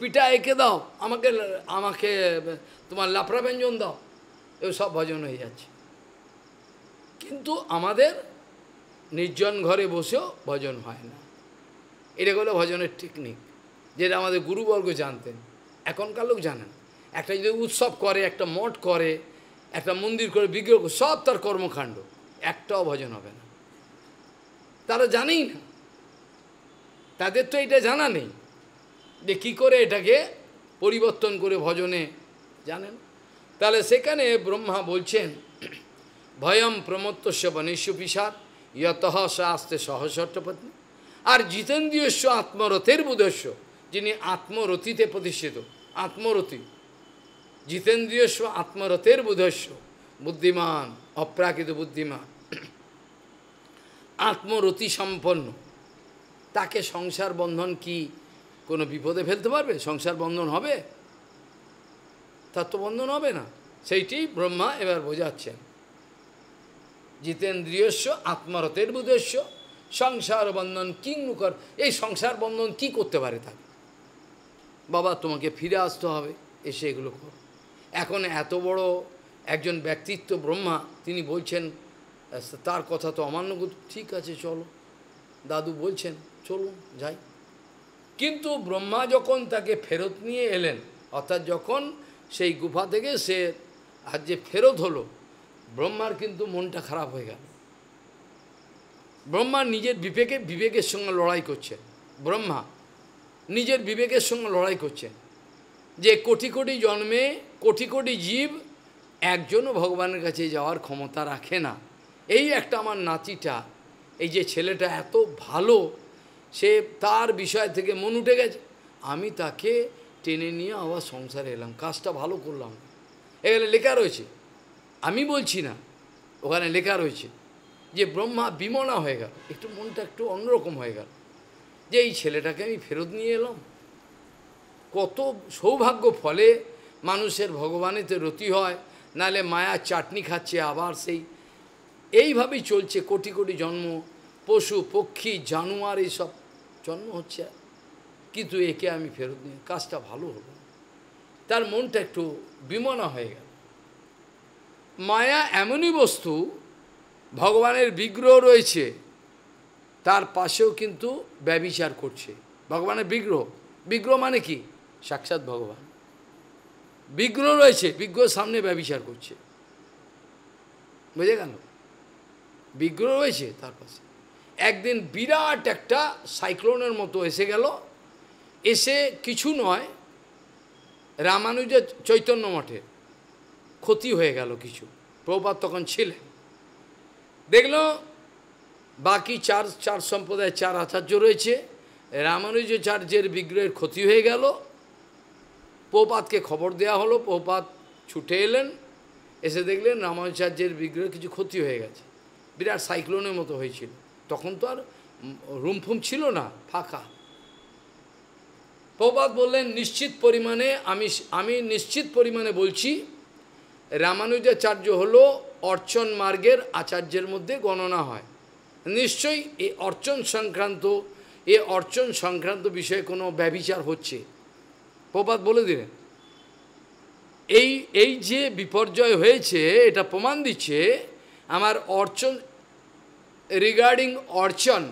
পিঠা একে দাও আমাকে আমাকে তোমার লাফরা ব্যঞ্জন দাও এ সব ভজন হয়ে যাচ্ছে কিন্তু আমাদের নির্জন ঘরে বসেও ভজন হয় না এটা হলো ভজনের টেকনিক যেটা আমাদের গুরুবর্গ জানতেন এখনকার লোক জানেন একটা যদি উৎসব করে একটা মঠ করে একটা মন্দির করে বিগ্রহ সব তার কর্মকাণ্ড একটাও ভজন হবে না তারা জানেই না তাদের তো এটা জানা নেই যে কী করে এটাকে পরিবর্তন করে ভজনে জানেন তাহলে সেখানে ব্রহ্মা বলছেন ভয়ম প্রমত্তস্য বনেশ্য পিসার ইয়ত শাস্তে সহসট্টপত্নী আর জিতেন্দ্রিয়স্ব আত্মরথের বুধস্য যিনি আত্মরথিতে প্রতিষ্ঠিত আত্মরথী জিতেন্দ্রিয়স্ব আত্মরথের বুধস্ব বুদ্ধিমান অপ্রাকৃত বুদ্ধিমান আত্মরতি সম্পন্ন তাকে সংসার বন্ধন কি কোনো বিপদে ফেলতে পারবে সংসার বন্ধন হবে তার তো বন্ধন হবে না সেইটি ব্রহ্মা এবার বোঝাচ্ছেন জিতেন্দ্রিয়স্ব আত্মরথের বুধস্য সংসার বন্ধন কিংকর এই সংসার বন্ধন কি করতে পারে তাকে বাবা তোমাকে ফিরে আসতে হবে এসে এগুলো করো এখন এত বড় একজন ব্যক্তিত্ব ব্রহ্মা তিনি বলছেন আচ্ছা, তার কথা তো অমান্য ঠিক আছে চলো দাদু বলছেন চলুন যাই কিন্তু ব্রহ্মা যখন তাকে ফেরত নিয়ে এলেন অর্থাৎ যখন সেই গুফা থেকে সে আর যে ফেরত হলো ব্রহ্মার কিন্তু মনটা খারাপ হয়ে গেল ব্রহ্মা নিজের বিবেকে বিবেকের সঙ্গে লড়াই করছে ব্রহ্মা নিজের বিবেকের সঙ্গে লড়াই করছেন যে কোটি কোটি জন্মে কোটি কোটি জীব একজনও ভগবানের কাছে যাওয়ার ক্ষমতা রাখে না এই একটা আমার নাতিটা এই যে ছেলেটা এত ভালো সে তার বিষয় থেকে মন উঠে গেছে আমি তাকে টেনে নিয়ে আবার সংসারে এলাম কাজটা ভালো করলাম এখানে লেখা রয়েছে আমি বলছি না ওখানে লেখা রয়েছে যে ব্রহ্মা বিমনা হয়ে গেল একটু মনটা একটু অন্যরকম হয়ে গেল যে এই ছেলেটাকে আমি ফেরত নিয়ে এলাম কত সৌভাগ্য ফলে মানুষের ভগবানেতে রতি হয় নালে মায়া চাটনি খাচ্ছে আবার সেই এইভাবেই চলছে কোটি কোটি জন্ম পশু পক্ষী জানোয়ার এইসব জন্ম হচ্ছে কিন্তু একে আমি ফেরত নিই কাজটা ভালো হলো তার মনটা একটু বিমনা হয়ে গেল মায়া এমনই বস্তু ভগবানের বিগ্রহ রয়েছে তার পাশেও কিন্তু ব্যবিচার করছে ভগবানের বিগ্রহ বিগ্রহ মানে কি সাক্ষাৎ ভগবান বিগ্রহ রয়েছে বিঘ্ন সামনে ব্যবচার করছে বুঝে গেল বিগ্রহ রয়েছে তার পাশে একদিন বিরাট একটা সাইক্লোনের মতো এসে গেল এসে কিছু নয় রামানুজের চৈতন্য মঠে ক্ষতি হয়ে গেল কিছু প্রভাত তখন ছিল দেখল বাকি চার চার সম্প্রদায়ের চার আচার্য রয়েছে রামানুজাচার্যের বিগ্রহের ক্ষতি হয়ে গেল পৌপাতকে খবর দেয়া হলো পৌপাত ছুটে এলেন এসে দেখলেন রামানুচার্যের বিগ্রহ কিছু ক্ষতি হয়ে গেছে বিরাট সাইক্লোনের মতো হয়েছিল তখন তো আর রুমফুম ছিল না ফাঁকা প্রপাত বললেন নিশ্চিত পরিমাণে আমি আমি নিশ্চিত পরিমাণে বলছি রামানুজাচার্য হল অর্চন মার্গের আচার্যের মধ্যে গণনা হয় নিশ্চয়ই এ অর্চন সংক্রান্ত এ অর্চন সংক্রান্ত বিষয়ে কোনো ব্যবিচার হচ্ছে প্রপাত বলে দিলেন এই এই যে বিপর্যয় হয়েছে এটা প্রমাণ দিচ্ছে আমার অর্চন রিগার্ডিং অর্চন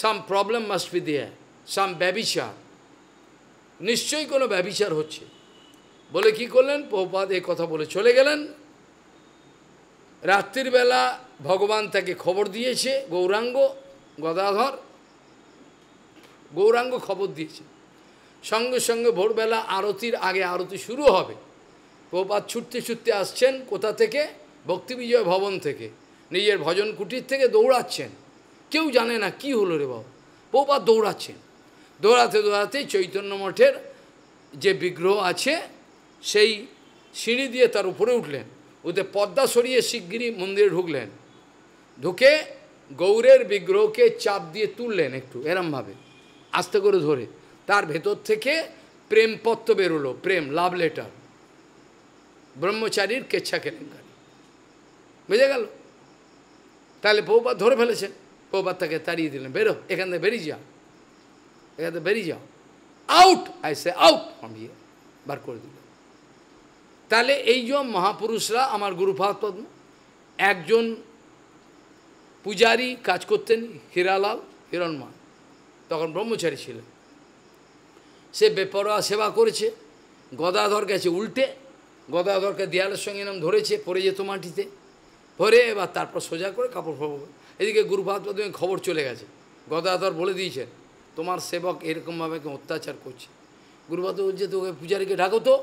some problem must be there some ব্যবিচার নিশ্চয়ই কোনো ব্যবিচার হচ্ছে বলে কি করলেন প্রপাত এই কথা বলে চলে গেলেন রাত্রিবেলা ভগবান তাকে খবর দিয়েছে গৌরাঙ্গ গদাধর গৌরাঙ্গ খবর দিয়েছে সঙ্গে সঙ্গে ভোরবেলা আরতির আগে আরতি শুরু হবে প্রপাত ছুটতে ছুটতে আসছেন কোথা থেকে ভক্তি বিজয় ভবন থেকে নিজের ভজন কুটির থেকে দৌড়াচ্ছেন কেউ জানে না কি হলো রে বাবা প্রপাত দৌড়াচ্ছেন দৌড়াতে দৌড়াতে চৈতন্য মঠের যে বিগ্রহ আছে সেই সিঁড়ি দিয়ে তার উপরে উঠলেন ওতে পদ্মা সরিয়ে শিগগিরই মন্দিরে ঢুকলেন ঢুকে গৌরের বিগ্রহকে চাপ দিয়ে তুললেন একটু এরমভাবে আস্তে করে ধরে তার ভেতর থেকে প্রেমপত্র বেরোলো প্রেম লাভ লেটার ব্রহ্মচারীর কেচ্ছা কেলেঙ্কারি বুঝে গেল তাহলে বৌবাদ ধরে ফেলেছেন বৌবাদ তাকে তাড়িয়ে দিলেন বেরো এখান থেকে বেরিয়ে যাও এখান থেকে বেরিয়ে যাও আউট আই সে আউট আমি বার করে দিল তাহলে এই যে মহাপুরুষরা আমার গুরুভাগ পদ্ম একজন পূজারী কাজ করতেন হীরালাল হিরণমান তখন ব্রহ্মচারী ছিলেন সে বেপরোয়া সেবা করেছে গদাধর গেছে উল্টে গদাধরকে দেয়ালের সঙ্গে নাম ধরেছে পরে যেত মাটিতে পরে এবার তারপর সোজা করে কাপড় ফাপড় এদিকে গুরুপাত মাধ্যমে খবর চলে গেছে গদাধর বলে দিয়েছেন তোমার সেবক এরকমভাবে অত্যাচার করছে গুরুপাত বলছে তোকে পূজারীকে ডাকো তো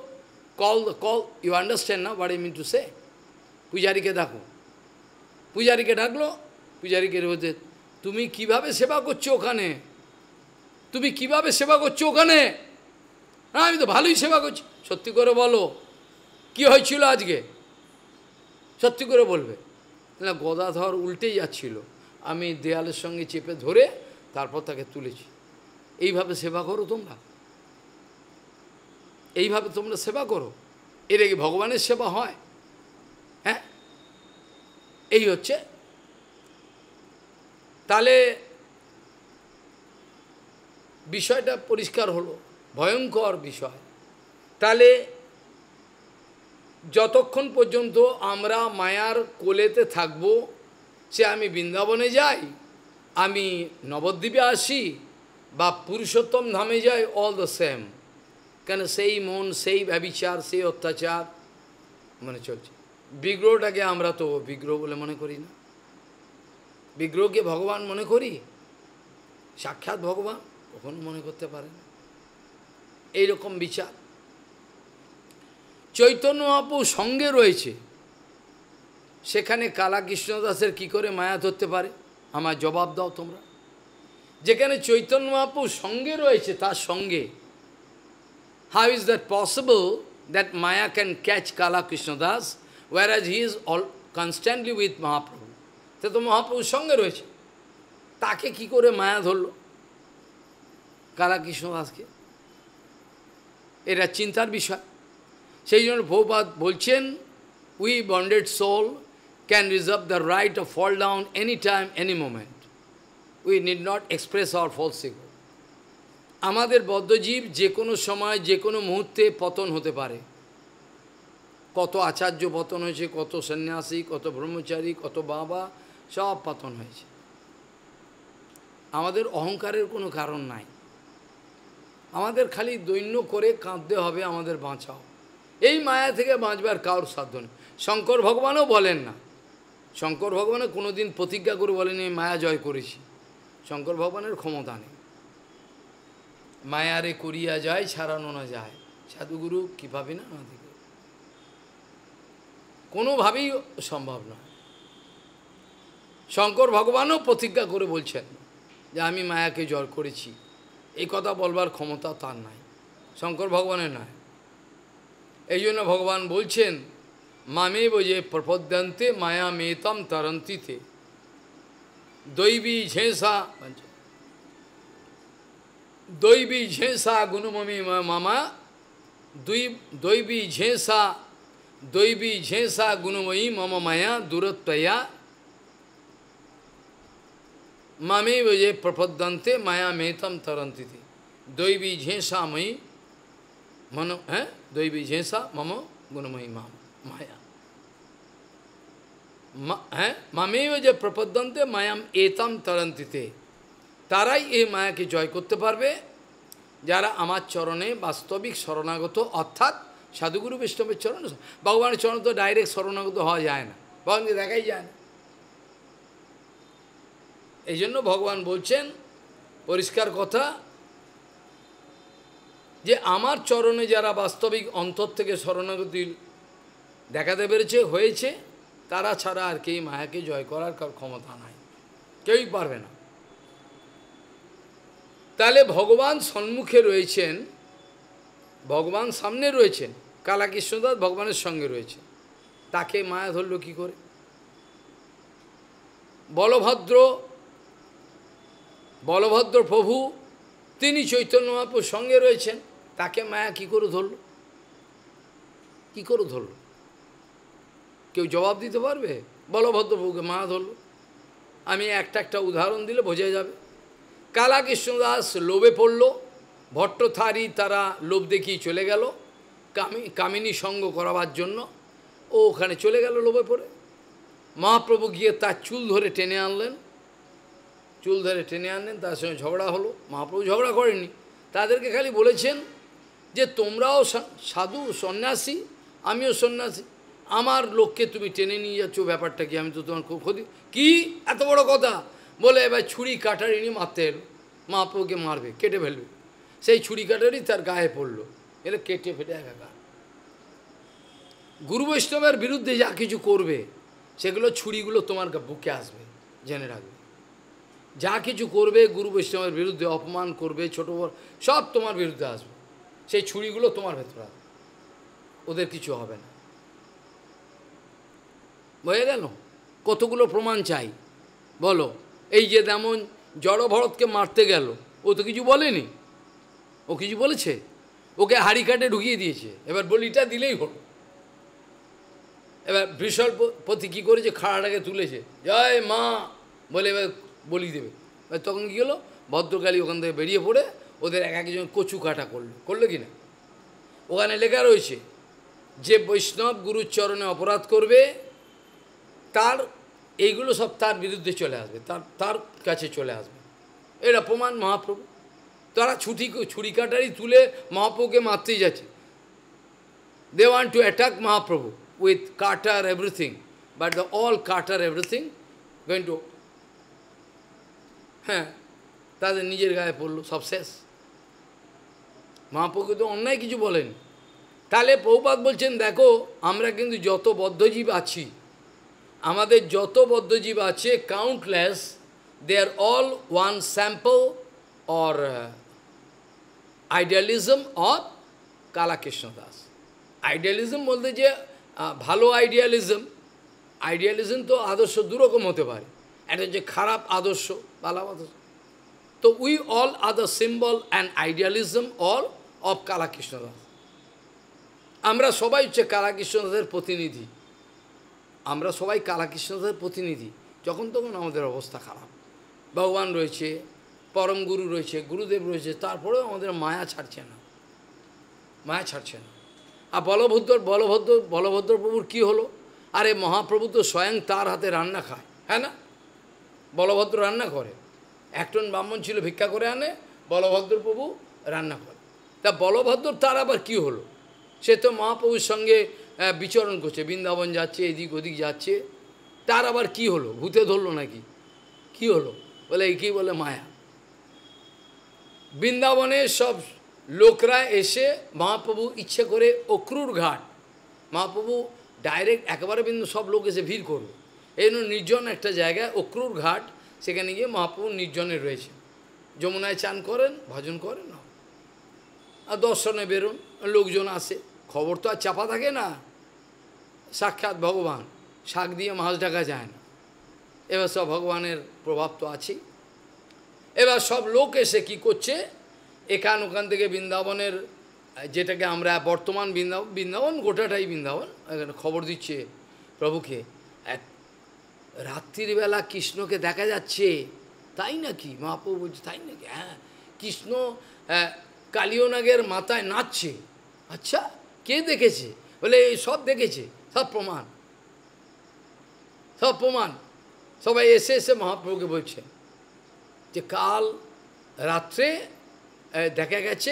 কল কল ইউ আন্ডারস্ট্যান্ড না বাড়ি মিন টু সে পূজারীকে ডাকো পূজারীকে ডাকলো পূজারীকে বলছে তুমি কিভাবে সেবা করছো ওখানে তুমি কিভাবে সেবা করছো ওখানে হ্যাঁ আমি তো ভালোই সেবা করছি সত্যি করে বলো কি হয়েছিল আজকে সত্যি করে বলবে না গদাধর উল্টে যাচ্ছিল আমি দেয়ালের সঙ্গে চেপে ধরে তারপর তাকে তুলেছি এইভাবে সেবা করো তোমরা এইভাবে তোমরা সেবা করো এর কি ভগবানের সেবা হয় হ্যাঁ এই হচ্ছে তাহলে বিষয়টা পরিষ্কার হলো ভয়ঙ্কর বিষয় তাহলে যতক্ষণ পর্যন্ত আমরা মায়ার কোলেতে থাকব সে আমি বৃন্দাবনে যাই আমি নবদ্বীপে আসি বা পুরুষোত্তম ধামে যাই অল দ্য সেম কেন সেই মন সেই ব্যবিচার সেই অত্যাচার মানে চলছে বিগ্রহটাকে আমরা তো বিগ্রহ বলে মনে করি না বিগ্রহকে ভগবান মনে করি সাক্ষাৎ ভগবান কখনো মনে করতে পারেন এই রকম বিচার চৈতন্য আপু সঙ্গে রয়েছে সেখানে কালা কৃষ্ণদাসের কি করে মায়া ধরতে পারে আমার জবাব দাও তোমরা যেখানে চৈতন্য আপু সঙ্গে রয়েছে তার সঙ্গে how is that possible that maya can catch Kala Krishnadas whereas he is all constantly with Mahaprabhu সে তো মহাপ্রভুর সঙ্গে রয়েছে তাকে কি করে মায়া ধরলো কারা দাসকে এটা চিন্তার বিষয় সেই জন্য ভৌপাত বলছেন we bonded soul can reserve the right of fall down any time any moment we need not express our false ego আমাদের বদ্ধজীব যে কোনো সময় যে কোনো মুহূর্তে পতন হতে পারে কত আচার্য পতন হয়েছে কত সন্ন্যাসী কত ব্রহ্মচারী কত বাবা সব পতন হয়েছে আমাদের অহংকারের কোনো কারণ নাই আমাদের খালি দৈন্য করে কাঁদতে হবে আমাদের বাঁচাও এই মায়া থেকে বাঁচবার কারোর সাধ্য নেই শঙ্কর ভগবানও বলেন না শঙ্কর ভগবানও কোনো দিন প্রতিজ্ঞা করে বলেন এই মায়া জয় করেছি শঙ্কর ভগবানের ক্ষমতা নেই মায়ারে করিয়া যায় ছাড়ানো না যায় সাধুগুরু কীভাবে না আমাদের কোনোভাবেই সম্ভব না শঙ্কর ভগবানও প্রতিজ্ঞা করে বলছেন যে আমি মায়াকে জয় করেছি এই কথা বলবার ক্ষমতা তার নাই শঙ্কর ভগবানের নয় এই জন্য ভগবান বলছেন মামে বোঝে প্রপদ্যন্তে মায়া মেতম তরন্তিতে দৈবী ঝেঁসা দৈবী ঝেঁসা গুণমমি মামা দুই দৈবী ঝেঁসা দৈবী ঝেঁসা গুণময়ী মম মায়া দূরত্বয়া মামে বজে প্রপদ্যন্তে মায়া মেতম তরন্তিতে দৈবী ঝেঁসা মই মন হ্যাঁ দৈবী ঝেঁসা মম গুণময়ী মাম মায়া হ্যাঁ মামেব যে প্রপদ্যন্তে মায়াম এতাম তরন্তিতে তারাই এই মায়াকে জয় করতে পারবে যারা আমার চরণে বাস্তবিক শরণাগত অর্থাৎ সাধুগুরু বিষ্ণবের চরণ ভগবানের চরণ তো ডাইরেক্ট শরণাগত হওয়া যায় না ভগবানকে দেখাই যায় না এই জন্য ভগবান বলছেন পরিষ্কার কথা যে আমার চরণে যারা বাস্তবিক অন্তর থেকে শরণাগতি দেখাতে পেরেছে হয়েছে তারা ছাড়া আর কেউ মায়াকে জয় করার ক্ষমতা নাই কেউই পারবে না তাহলে ভগবান সম্মুখে রয়েছেন ভগবান সামনে রয়েছেন কালা কৃষ্ণদাস ভগবানের সঙ্গে রয়েছে তাকে মায়া ধরল কি করে বলভদ্র বলভদ্র প্রভু তিনি চৈতন্য মহাপুর সঙ্গে রয়েছেন তাকে মায়া কি করে ধরল কি করে ধরল কেউ জবাব দিতে পারবে বলভদ্র প্রভুকে মা ধরল আমি একটা একটা উদাহরণ দিলে বোঝা যাবে কালা কৃষ্ণদাস লোভে পড়ল ভট্টথারি তারা লোভ দেখিয়ে চলে গেল কামি কামিনী সঙ্গ করাবার জন্য ও ওখানে চলে গেল লোভে পড়ে মহাপ্রভু গিয়ে তার চুল ধরে টেনে আনলেন চুল ধরে টেনে আনলেন তার সঙ্গে ঝগড়া হলো মহাপ্রভু ঝগড়া করেনি তাদেরকে খালি বলেছেন যে তোমরাও সাধু সন্ন্যাসী আমিও সন্ন্যাসী আমার লোককে তুমি টেনে নিয়ে যাচ্ছ ব্যাপারটা কি আমি তো তোমার খুব ক্ষতি কি এত বড় কথা বলে এবার ছুরি কাটারি নিয়ে মারতে এলো মহাপ্রভুকে মারবে কেটে ফেলবে সেই ছুরি কাটারি তার গায়ে পড়লো এলে কেটে ফেটে একা গুরু বৈষ্ণবের বিরুদ্ধে যা কিছু করবে সেগুলো ছুরিগুলো তোমার বুকে আসবে জেনে রাখবে যা কিছু করবে গুরু বৈষ্ণবের বিরুদ্ধে অপমান করবে ছোট বড় সব তোমার বিরুদ্ধে আসবে সেই ছুরিগুলো তোমার ভেতরে আসবে ওদের কিছু হবে না হয়ে গেল কতগুলো প্রমাণ চাই বলো এই যে তেমন জড় ভরতকে মারতে গেল ও তো কিছু বলেনি ও কিছু বলেছে ওকে হাড়ি কাটে ঢুকিয়ে দিয়েছে এবার বলিটা দিলেই হল এবার পতি কী করেছে খাড়াটাকে তুলেছে জয় মা বলে এবার বলি দেবে তখন কী হলো ভদ্রকালী ওখান থেকে বেরিয়ে পড়ে ওদের এক একজন কচু কাটা করলো করলো কি না ওখানে লেখা রয়েছে যে বৈষ্ণব গুরুর চরণে অপরাধ করবে তার এইগুলো সব তার বিরুদ্ধে চলে আসবে তার তার কাছে চলে আসবে এর প্রমাণ মহাপ্রভু তারা ছুটি ছুরি কাটারি তুলে মহাপ্রভুকে মারতেই যাচ্ছে they want to attack Mahaprabhu with cutter everything but the all cutter everything going to হ্যাঁ তাদের নিজের গায়ে পড়লো সব শেষ মহাপ্রভু তো অন্যায় কিছু বলেন তাহলে প্রভুপাত বলছেন দেখো আমরা কিন্তু যত বদ্ধজীব আছি আমাদের যত বদ্ধজীব আছে countless they are all one sample or idealism of Kalakrishna Das idealism বলতে যে ভালো আইডিয়ালিজম আইডিয়ালিজম তো আদর্শ দুরকম হতে পারে একটা হচ্ছে খারাপ আদর্শ ভালো আদর্শ তো we all are the symbol and idealism all of Kalakrishnadas আমরা সবাই হচ্ছে কালাকৃষ্ণদাসের প্রতিনিধি আমরা সবাই কালাকৃষ্ণদাসের প্রতিনিধি যখন তখন আমাদের অবস্থা খারাপ ভগবান রয়েছে পরম গুরু রয়েছে গুরুদেব রয়েছে তারপরেও আমাদের মায়া ছাড়ছে না মায়া ছাড়ছে না আর বলভদ্র বলভদ্র বলভদ্র প্রভুর কী হলো আরে মহাপ্রভু তো স্বয়ং তার হাতে রান্না খায় হ্যাঁ না বলভদ্র রান্না করে একটন ব্রাহ্মণ ছিল ভিক্ষা করে আনে বলভদ্র প্রভু রান্না করে তা বলভদ্র তার আবার কী হলো সে তো মহাপ্রভুর সঙ্গে বিচরণ করছে বৃন্দাবন যাচ্ছে এদিক ওদিক যাচ্ছে তার আবার কি হলো ভূতে ধরলো নাকি কি হলো বলে একেই বলে মায়া বৃন্দাবনে সব লোকরা এসে মহাপ্রভু ইচ্ছে করে অক্রুর ঘাট মহাপ্রভু ডাইরেক্ট একেবারে বিন্দু সব লোক এসে ভিড় করবে এই নির্জন একটা জায়গা অক্রুর ঘাট সেখানে গিয়ে মহাপ্রভু নির্জনে রয়েছে যমুনায় চান করেন ভজন করেন আর দর্শনে বেরোন লোকজন আসে খবর তো আর চাপা থাকে না সাক্ষাৎ ভগবান শাক দিয়ে মাছ ঢাকা যায় না এবার সব ভগবানের প্রভাব তো আছেই এবার সব লোক এসে কি করছে এখান ওখান থেকে বৃন্দাবনের যেটাকে আমরা বর্তমান বৃন্দাবন বৃন্দাবন গোটাটাই বৃন্দাবন এখানে খবর দিচ্ছে প্রভুকে রাত্রিবেলা কৃষ্ণকে দেখা যাচ্ছে তাই নাকি মহাপ্রভু বলছে তাই নাকি হ্যাঁ কৃষ্ণ কালিয়নাগের মাথায় নাচছে আচ্ছা কে দেখেছে বলে সব দেখেছে সব প্রমাণ সব প্রমাণ সবাই এসে এসে মহাপ্রভুকে বলছে যে কাল রাত্রে দেখা গেছে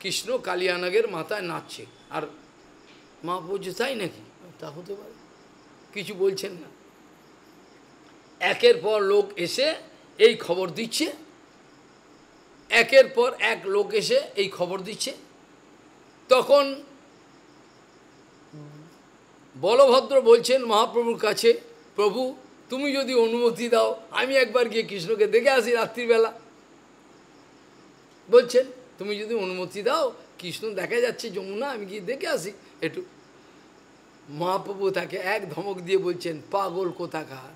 কৃষ্ণ কালিয়ানাগের মাথায় নাচছে আর মহাপ্রভু তাই নাকি তা হতে পারে কিছু বলছেন না একের পর লোক এসে এই খবর দিচ্ছে একের পর এক লোক এসে এই খবর দিচ্ছে তখন বলভদ্র বলছেন মহাপ্রভুর কাছে প্রভু তুমি যদি অনুমতি দাও আমি একবার গিয়ে কৃষ্ণকে দেখে আসি রাত্রিবেলা বলছেন তুমি যদি অনুমতি দাও কৃষ্ণ দেখা যাচ্ছে যমুনা আমি গিয়ে দেখে আসি একটু মহাপ্রভু তাকে এক ধমক দিয়ে বলছেন পাগল কোথাকার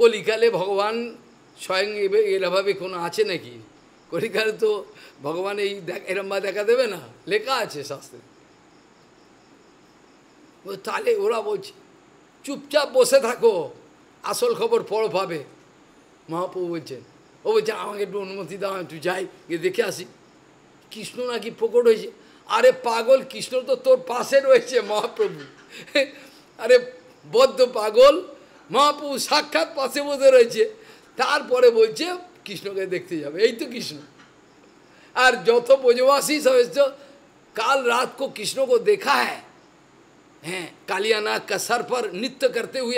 কলিকালে ভগবান স্বয়ং এরাভাবে কোনো আছে নাকি কলিকালে তো ভগবান এই এরম্বা দেখা দেবে না লেখা আছে শাস্ত্রে তাহলে ওরা বলছে চুপচাপ বসে থাকো আসল খবর পড় পাবে মহাপ্রভু বলছেন ও বলছে আমাকে একটু অনুমতি দাও একটু যাই গিয়ে দেখে আসি কৃষ্ণ নাকি প্রকট হয়েছে আরে পাগল কৃষ্ণ তো তোর পাশে রয়েছে মহাপ্রভু আরে বদ্ধ পাগল মহাপ্রভু সাক্ষাৎ পাশে বসে রয়েছে তারপরে বলছে কৃষ্ণকে দেখতে যাবে এই তো কৃষ্ণ আর যত প্রজবাসী সদস্য কাল রাত को कृष्ण को देखा হ্যাঁ हैं कालियानाग का सर पर नृत्य करते हुए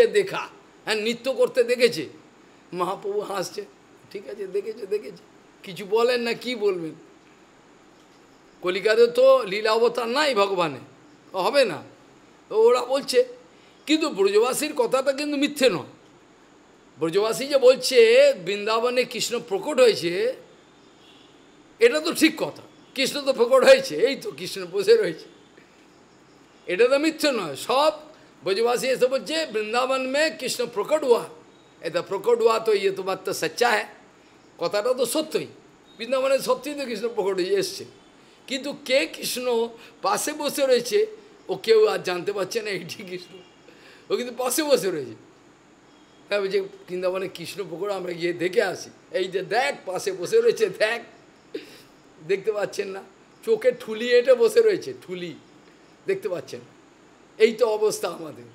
হ্যাঁ নৃত্য করতে দেখেছে মহাপ্রভু হাসছে ঠিক আছে দেখেছে দেখেছে কিছু বলেন না কি বলবেন কলিকাদের তো লীলা অবতার নাই ভগবানে হবে না ওরা বলছে কিন্তু ব্রজবাসীর কথাটা কিন্তু মিথ্যে নয় ব্রজবাসী যে বলছে বৃন্দাবনে কৃষ্ণ প্রকট হয়েছে এটা তো ঠিক কথা কৃষ্ণ তো প্রকট হয়েছে এই তো কৃষ্ণ বসে রয়েছে এটা তো মিথ্যে নয় সব ব্রজবাসী এসে বলছে বৃন্দাবন মে কৃষ্ণ প্রকট হওয়া এটা প্রকট হওয়া তো ইয়ে তো बात তো সচ্চা है কথাটা তো সত্যই বৃন্দাবনে সত্যিই তো কৃষ্ণ প্রকট হয়ে এসছে কিন্তু কে কৃষ্ণ পাশে বসে রয়েছে ও কেউ আর জানতে পারছে না এইটি কৃষ্ণ ও কিন্তু পাশে বসে রয়েছে হ্যাঁ বলছে বৃন্দাবনে কৃষ্ণ পুকুর আমরা গিয়ে দেখে আসি এই যে দেখ পাশে বসে রয়েছে দেখ দেখতে পাচ্ছেন না চোখে ঠুলি এটা বসে রয়েছে ঠুলি দেখতে পাচ্ছেন এই তো অবস্থা আমাদের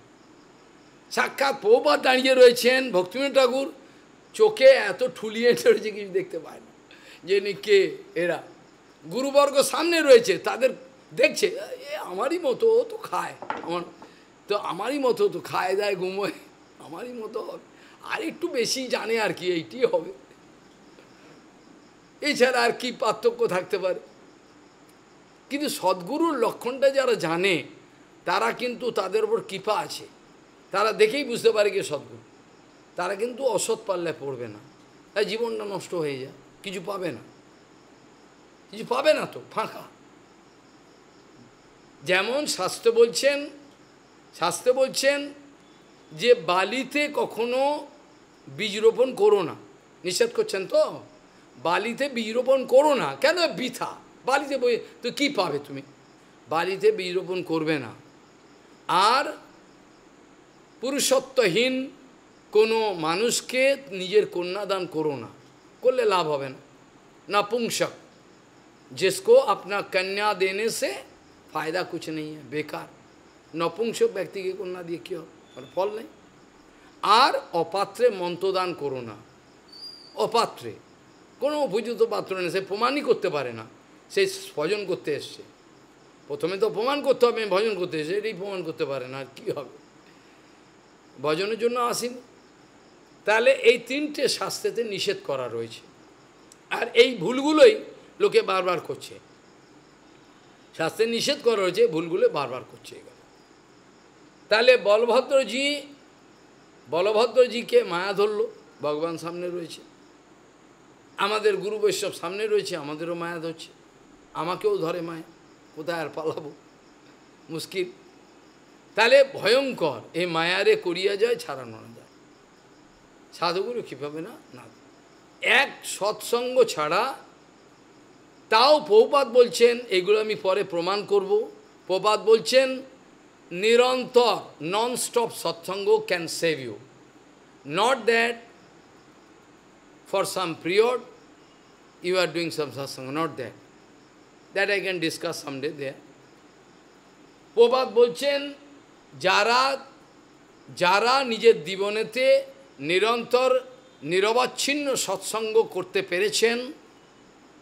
সাক্ষাৎ প্রভুপাত দাঁড়িয়ে রয়েছেন ভক্তিমীন ঠাকুর চোখে এত ঠুলি এটা রয়েছে কিছু দেখতে পায় না যে নি কে এরা গুরুবর্গ সামনে রয়েছে তাদের দেখছে এ আমারই মতো ও তো খায় আমার তো আমারই মতো তো খায় দায় ঘুমোয় আমারই মতো হবে আর একটু বেশি জানে আর কি এইটি হবে এছাড়া আর কি পার্থক্য থাকতে পারে কিন্তু সদ্গুরুর লক্ষণটা যারা জানে তারা কিন্তু তাদের ওপর কৃপা আছে তারা দেখেই বুঝতে পারে কি সদ্গুরু তারা কিন্তু অসৎ পারলে পড়বে না তাই জীবনটা নষ্ট হয়ে যায় কিছু পাবে না কিছু পাবে না তো ফাঁকা যেমন শাস্ত্র বলছেন শাস্তে বলছেন যে বালিতে কখনো বীজ রোপণ করো না নিষেধ করছেন তো বালিতে বীজ রোপণ করো না কেন বৃথা বালিতে বই তো কি পাবে তুমি বালিতে বীজ রোপণ করবে না আর পুরুষত্বহীন কোনো মানুষকে নিজের কন্যাদান করো না করলে লাভ হবে না না পুংসক জেসকো আপনার কন্যা দেনে সে ফায়দা नहीं নেই বেকার নপুংস ব্যক্তিকে কন্যা দিয়ে কী হবে ফল নেই আর অপাত্রে মন্ত্রদান করো না অপাত্রে কোনো উপযুক্ত পাত্র নেই সে প্রমাণই করতে পারে না সে ভজন করতে এসছে প্রথমে তো প্রমাণ করতে হবে ভজন করতে এসে এটাই প্রমাণ করতে পারে না আর কী হবে ভজনের জন্য আসিন তাহলে এই তিনটে শাস্ত্রেতে নিষেধ করা রয়েছে আর এই ভুলগুলোই লোকে বারবার করছে শাস্ত্রে নিষেধ করা রয়েছে ভুলগুলো বারবার করছে এগুলো তাহলে বলভদ্রজি বলভদ্রজিকে মায়া ধরল ভগবান সামনে রয়েছে আমাদের গুরু বৈষ্ণব সামনে রয়েছে আমাদেরও মায়া ধরছে আমাকেও ধরে মায়া কোথায় আর পালাবো মুশকিল তাহলে ভয়ঙ্কর এই মায়ারে করিয়া যায় ছাড়ানো যায় সাধুগুরু কীভাবে না না এক সৎসঙ্গ ছাড়া তাও পৌপাত বলছেন এগুলো আমি পরে প্রমাণ করব পৌপাত বলছেন Nirantar, non-stop satsanga can save you. Not that for some period you are doing some satsanga, not that. That I can discuss someday there. প্রবাদ বলছেন যারা যারা নিজের জীবনেতে নিরন্তর নিরবচ্ছিন্ন সৎসঙ্গ করতে পেরেছেন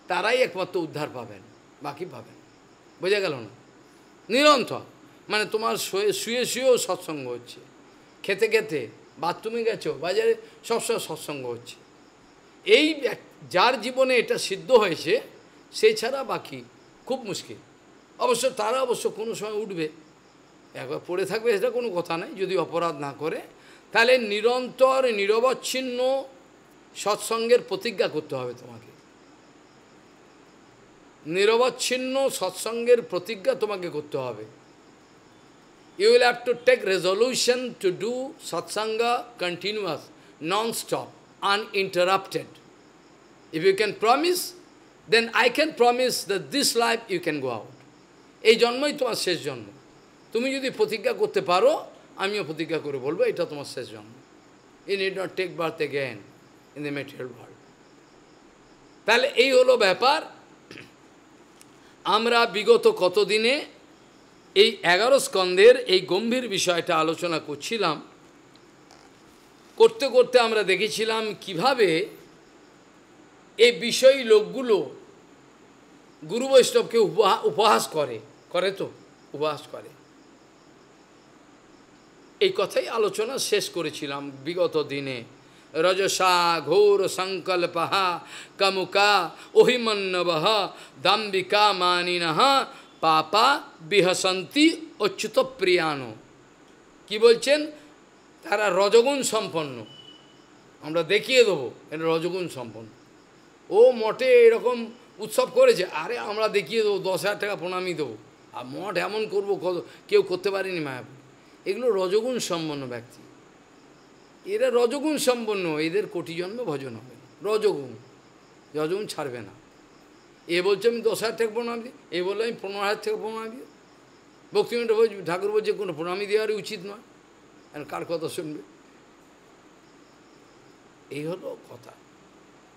তারাই একমাত্র উদ্ধার পাবেন বাকি পাবেন বোঝা গেল না নিরন্তর মানে তোমার শুয়ে শুয়ে শুয়েও সৎসঙ্গ হচ্ছে খেতে খেতে বাথরুমে গেছো বাজারে সবসময় সৎসঙ্গ হচ্ছে এই যার জীবনে এটা সিদ্ধ হয়েছে সে ছাড়া বাকি খুব মুশকিল অবশ্য তারা অবশ্য কোনো সময় উঠবে একবার পড়ে থাকবে সেটা কোনো কথা নাই যদি অপরাধ না করে তাহলে নিরন্তর নিরবচ্ছিন্ন সৎসঙ্গের প্রতিজ্ঞা করতে হবে তোমাকে নিরবচ্ছিন্ন সৎসঙ্গের প্রতিজ্ঞা তোমাকে করতে হবে you will have to take resolution to do satsanga continuous, non-stop, uninterrupted. If you can promise, then I can promise that this life you can go out. এই জন্মই তোমার শেষ জন্ম তুমি যদি প্রতিজ্ঞা করতে পারো আমিও প্রতিজ্ঞা করে বলবো এটা তোমার শেষ জন্ম indeed not take birth again in the material world তাহলে এই হলো ব্যাপার আমরা বিগত কতদিনে এই এগারো স্কন্ধের এই গম্ভীর বিষয়টা আলোচনা করছিলাম করতে করতে আমরা দেখেছিলাম কিভাবে এই বিষয়ী লোকগুলো গুরু বৈষ্ণবকে উপহাস করে করে তো উপহাস করে এই কথাই আলোচনা শেষ করেছিলাম বিগত দিনে রজসা ঘোর সংকল্পহা কামুকা অহিমন্যবহ দাম্বিকা মানিনহা পাপা বিহসন্তি অচ্যুত প্রিয়ানো কি বলছেন তারা রজগুণ সম্পন্ন আমরা দেখিয়ে দেবো এটা রজগুণ সম্পন্ন ও মঠে এরকম উৎসব করেছে আরে আমরা দেখিয়ে দেবো দশ হাজার টাকা প্রণামী দেবো আর মঠ এমন করবো কত কেউ করতে পারেনি মায়াপুর এগুলো রজগুণ সম্পন্ন ব্যক্তি এরা রজগুণ সম্পন্ন এদের কোটি জন্ম ভজন হবে রজগুণ রজগুণ ছাড়বে না এ বলছে আমি দশ হাজার থেকে প্রণাম দিই এ বললো আমি পনেরো হাজার থেকে প্রণাম দিই বলছি ঠাকুর বলছে কোনো প্রণামী দেওয়ারই উচিত নয় আর কার কথা শুনবে এই হলো কথা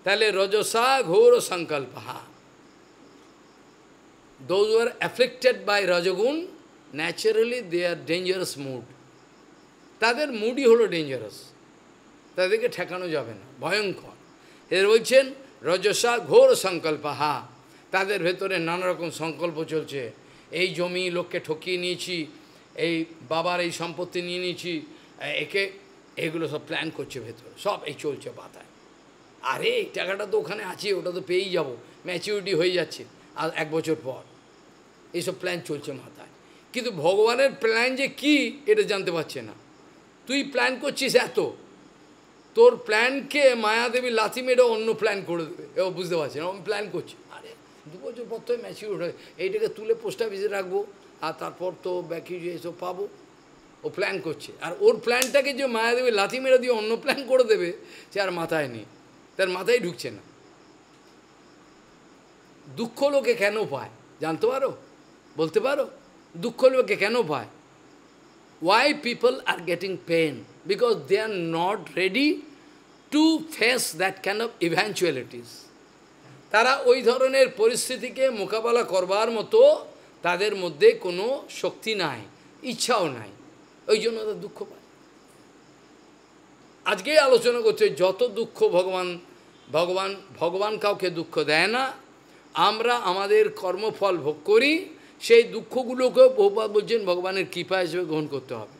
তাহলে রজসা ঘোর সংকল্প হা দোজ আর অ্যাফেক্টেড বাই রজগুণ naturally they are dangerous mood তাদের মুডই হলো ডেঞ্জারাস তাদেরকে ঠেকানো যাবে না ভয়ঙ্কর এর বলছেন রজসা ঘোর সংকল্প হা তাদের ভেতরে নানা রকম সংকল্প চলছে এই জমি লোককে ঠকিয়ে নিয়েছি এই বাবার এই সম্পত্তি নিয়ে নিয়েছি একে এগুলো সব প্ল্যান করছে ভেতরে সব এই চলছে পাতায় আরে এই টাকাটা তো ওখানে আছে ওটা তো পেয়েই যাবো ম্যাচিউরিটি হয়ে যাচ্ছে আর এক বছর পর এইসব প্ল্যান চলছে মাথায় কিন্তু ভগবানের প্ল্যান যে কি এটা জানতে পারছে না তুই প্ল্যান করছিস এত তোর প্ল্যানকে মায়াদেবী লাথি মেরে অন্য প্ল্যান করে দেবে ও বুঝতে পারছি না আমি প্ল্যান করছি দু বছর পর তো ম্যাচিউর হয় এইটাকে তুলে পোস্ট অফিসে রাখবো আর তারপর তো ব্যাকি এসব পাবো ও প্ল্যান করছে আর ওর প্ল্যানটাকে যে মায়া দেবে লাথি মেরে দিয়ে অন্য প্ল্যান করে দেবে সে আর মাথায় নেই তার মাথায় ঢুকছে না দুঃখ লোকে কেন পায় জানতে পারো বলতে পারো দুঃখ লোকে কেন পায় why people are getting pain because they are not ready to face that can of eventualities. তারা ওই ধরনের পরিস্থিতিকে মোকাবেলা করবার মতো তাদের মধ্যে কোনো শক্তি নাই ইচ্ছাও নাই ওই জন্য তারা দুঃখ পায় আজকে আলোচনা করছে যত দুঃখ ভগবান ভগবান ভগবান কাউকে দুঃখ দেয় না আমরা আমাদের কর্মফল ভোগ করি সেই দুঃখগুলোকে বহুপাত বলছেন ভগবানের কৃপা হিসেবে গ্রহণ করতে হবে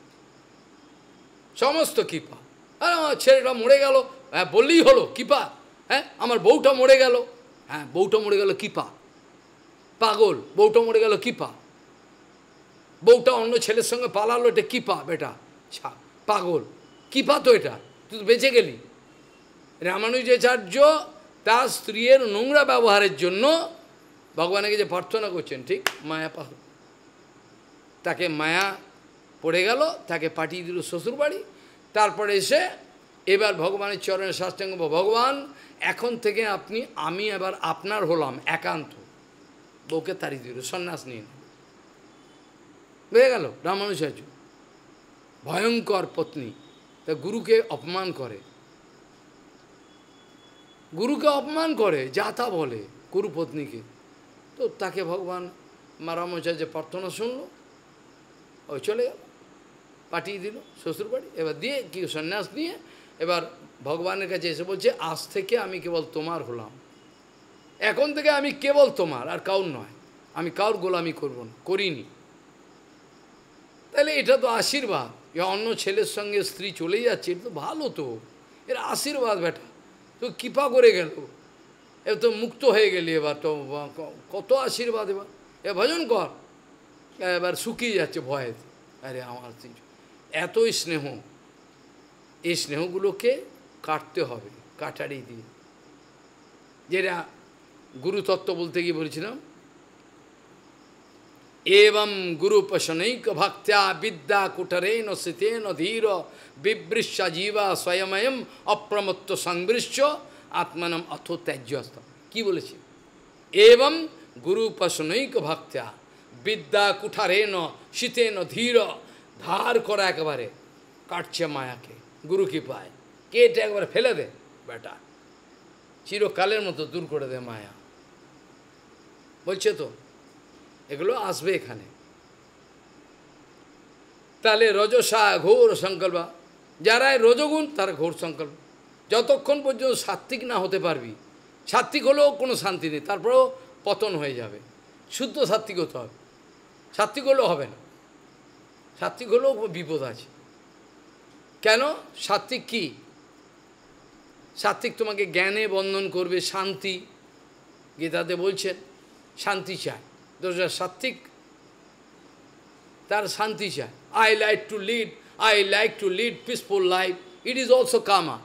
সমস্ত কৃপা আর আমার ছেলেটা মরে গেল হ্যাঁ বললেই হলো কৃপা হ্যাঁ আমার বউটা মরে গেল হ্যাঁ বউটা মরে গেল কিপা পাগল বউটা মরে গেল কিপা বউটা অন্য ছেলের সঙ্গে পালালো এটা কী বেটা ছা পাগল কিপা পা তো এটা তুই তো বেঁচে গেলি রামানুজাচার্য তার স্ত্রীর নোংরা ব্যবহারের জন্য ভগবানকে যে প্রার্থনা করছেন ঠিক মায়া পাহ তাকে মায়া পড়ে গেল তাকে পাঠিয়ে দিল শ্বশুরবাড়ি তারপরে এসে এবার ভগবানের চরণে শাস্ত্রাঙ্গ ভগবান এখন থেকে আপনি আমি এবার আপনার হলাম একান্ত বউকে তাড়ি দিল সন্ন্যাস নিন বুঝে গেল রামানুচার্য ভয়ঙ্কর পত্নী তা গুরুকে অপমান করে গুরুকে অপমান করে যা তা বলে গুরুপত্নীকে তো তাকে ভগবান রামানুচার্য প্রার্থনা শুনলো ওই চলে গেল পাঠিয়ে দিল শ্বশুরবাড়ি এবার দিয়ে কি সন্ন্যাস নিয়ে এবার ভগবানের কাছে এসে বলছে আজ থেকে আমি কেবল তোমার হলাম এখন থেকে আমি কেবল তোমার আর কাউর নয় আমি কাউর গোলামি করব না করিনি তাহলে এটা তো আশীর্বাদ এ অন্য ছেলের সঙ্গে স্ত্রী চলে যাচ্ছে এটা তো ভালো তো এর আশীর্বাদ বেটা তো কৃপা করে গেল এ তো মুক্ত হয়ে গেলি এবার তো কত আশীর্বাদ এবার এ ভজন কর এবার শুকিয়ে যাচ্ছে ভয়ে আরে আমার এতই স্নেহ এই স্নেহগুলোকে কাটতে হবে কাটারি দিয়ে যেটা গুরুতত্ত্ব বলতে গিয়ে বলেছিলাম এবং গুরুপশনৈক ভক্ত্যা বিদ্যা শীতে শীতেন ধীর বিবৃষা জীবা স্বয়ময়ম অপ্রমত্ত সংবৃশ্য আত্মানম অথ ত্যাজ্যস্ত কি বলেছে এবং গুরুপশনৈক ভক্ত্যা বিদ্যা কুঠারেণ শীতেন ধীর ধার করা একেবারে কাটছে মায়াকে গুরু কি পায় কেটে একবারে ফেলে দে বেটা চিরকালের মতো দূর করে দে মায়া বলছে তো এগুলো আসবে এখানে তাহলে রজসা ঘোর সংকল্প যারা রজগুণ তার ঘোর সংকল্প যতক্ষণ পর্যন্ত সাত্বিক না হতে পারবি সাত্বিক হলেও কোনো শান্তি নেই তারপরেও পতন হয়ে যাবে শুদ্ধ সাত্বিক হতে হবে সাত্বিক হলেও হবে না সাত্বিক হলেও বিপদ আছে কেন সাত্বিক কী সাত্বিক তোমাকে জ্ঞানে বন্ধন করবে শান্তি গীতাতে বলছেন শান্তি চায় দোসরা সাত্বিক তার শান্তি চায় I like to lead I like to lead peaceful life it is also kama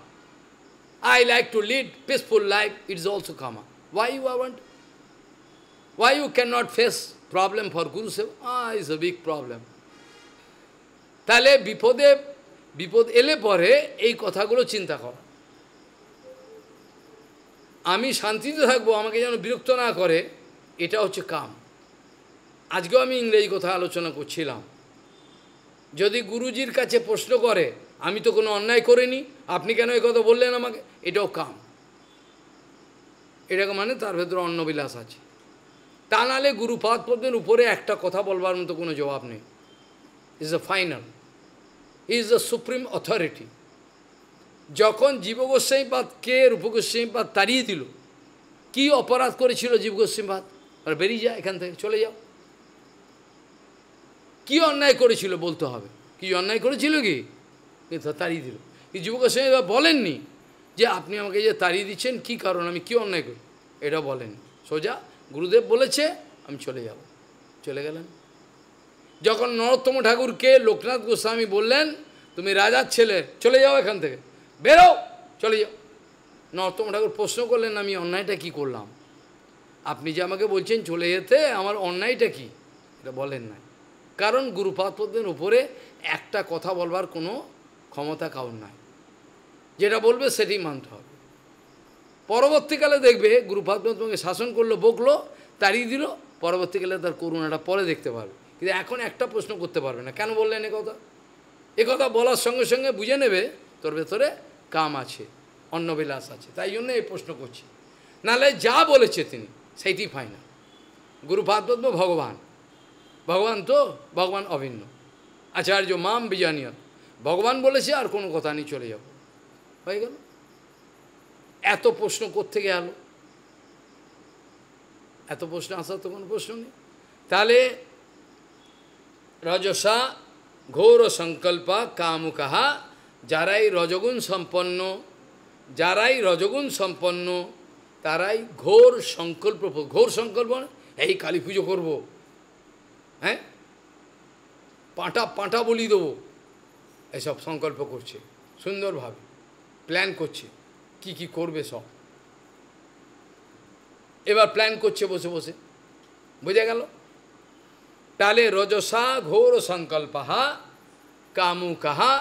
I like to lead peaceful life it is also kama why you want why you can not face problem for Seva? Ah, is a big problem তাহলে বিপদে বিপদ এলে পরে এই কথাগুলো চিন্তা কর আমি শান্তিতে থাকবো আমাকে যেন বিরক্ত না করে এটা হচ্ছে কাম আজকেও আমি ইংরেজি কথা আলোচনা করছিলাম যদি গুরুজির কাছে প্রশ্ন করে আমি তো কোনো অন্যায় করিনি আপনি কেন এই কথা বললেন আমাকে এটাও কাম এটাকে মানে তার ভেতরে অন্নবিলাস আছে তা নাহলে গুরুপাদ পদ্মের উপরে একটা কথা বলবার মতো কোনো জবাব নেই is the final is the supreme authority যখন জীব রূপ রূপগোস্বাইপাদ তাড়িয়ে দিল কি অপরাধ করেছিল জীবগোস্বাইপাদ আর বেরিয়ে যায় এখান থেকে চলে যাও কি অন্যায় করেছিল বলতে হবে কি অন্যায় করেছিল কি তাড়িয়ে দিল যুবগোস্বাইপাদ বলেননি যে আপনি আমাকে যে তাড়িয়ে দিচ্ছেন কি কারণ আমি কি অন্যায় করি এটা বলেন সোজা গুরুদেব বলেছে আমি চলে যাব চলে গেলেন যখন নরোত্তম ঠাকুরকে লোকনাথ গোস্বামী বললেন তুমি রাজার ছেলে চলে যাও এখান থেকে বেরো চলে যাও নরোত্তম ঠাকুর প্রশ্ন করলেন আমি অন্যায়টা কি করলাম আপনি যে আমাকে বলছেন চলে যেতে আমার অন্যায়টা কি এটা বলেন না কারণ গুরুপাতপদের উপরে একটা কথা বলবার কোনো ক্ষমতা কাউর নাই যেটা বলবে সেটি মানতে হবে পরবর্তীকালে দেখবে গুরুপাতপদ তোমাকে শাসন করলো বকলো তাড়িয়ে দিল পরবর্তীকালে তার করুণাটা পরে দেখতে পারবে কিন্তু এখন একটা প্রশ্ন করতে পারবে না কেন বললেন এ কথা এ কথা বলার সঙ্গে সঙ্গে বুঝে নেবে তোর ভেতরে কাম আছে অন্নবিলাস আছে তাই জন্য এই প্রশ্ন করছি নালে যা বলেছে তিনি সেইটি ফাইনাল গুরুপাদ ভগবান ভগবান তো ভগবান অভিন্ন আচার্য মাম বিজানিয়ত ভগবান বলেছে আর কোনো কথা নেই চলে যাব হয়ে গেল এত প্রশ্ন করতে গেল এত প্রশ্ন আসার তো কোনো প্রশ্ন নেই তাহলে রজসা ঘোর সংকল্প কামুকাহা যারাই রজগুণ সম্পন্ন যারাই রজগুণ সম্পন্ন তারাই ঘোর সংকল্প ঘোর সংকল্প মানে এই কালী পুজো করবো হ্যাঁ পাঁটা পাঁটা বলি দেবো এসব সংকল্প করছে সুন্দরভাবে প্ল্যান করছে কি কি করবে সব এবার প্ল্যান করছে বসে বসে বোঝা গেল তাহলে রজসা ঘোর সংকল্প কামু কাহা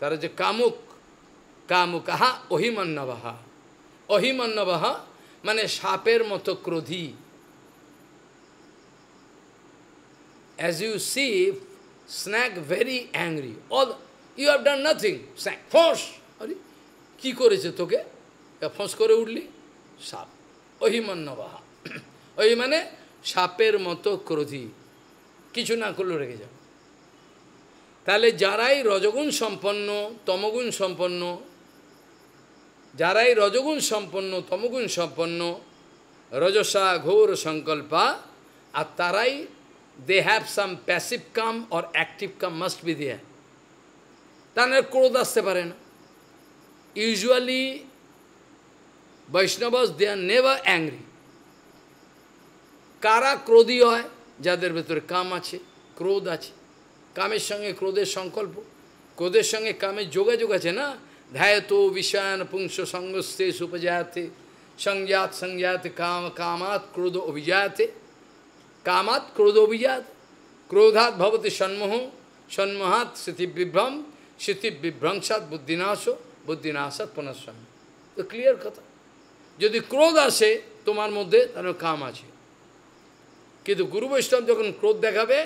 তারা যে কামুক কামুকাহা অহিমান্নবাহা অহিমান্নবাহা মানে সাপের মতো ক্রোধী as you see snack very angry all you have done nothing snack ফোঁস আরে কী করেছে তোকে ফোঁস করে উঠলি সাপ অহিমান্নবাহা ওই মানে সাপের মতো ক্রোধী কিছু না করলেও রেখে যাও তাহলে যারাই রজগুণ সম্পন্ন তমগুণ সম্পন্ন যারাই রজগুণ সম্পন্ন তমগুণ সম্পন্ন রজসা ঘোর সংকল্পা আর তারাই they have some passive kam or active kam must be there তাহলে ক্রোধ আসতে পারে না usually Vaishnavas they are never angry কারা ক্রোধী হয় যাদের ভেতরে কাম আছে ক্রোধ আছে কামের সঙ্গে ক্রোধের সংকল্প ক্রোধের সঙ্গে কামে যোগ যোগ আছে না ধায়তো বিশান পুংসঃ সঙ্গস্তে সুপজাতি সংজাত সংজাত কাম কামাত ক্রুধোবিজাত কামাত ক্রুধোবিজাত ক্রোধাৎ ভবতি শনমুহ শনমাহাত স্থিতি বিব্রহম স্থিতি বিব্রংশাত বুদ্ধি নাশো বুদ্ধি নাশাত পুনশ্চ ই ক্লিয়ার কথা যদি ক্রোধ আসে তোমার মধ্যে তাহলে কাম আছে কিন্তু গুরুবৈষ্টম যখন ক্রোধ দেখাবে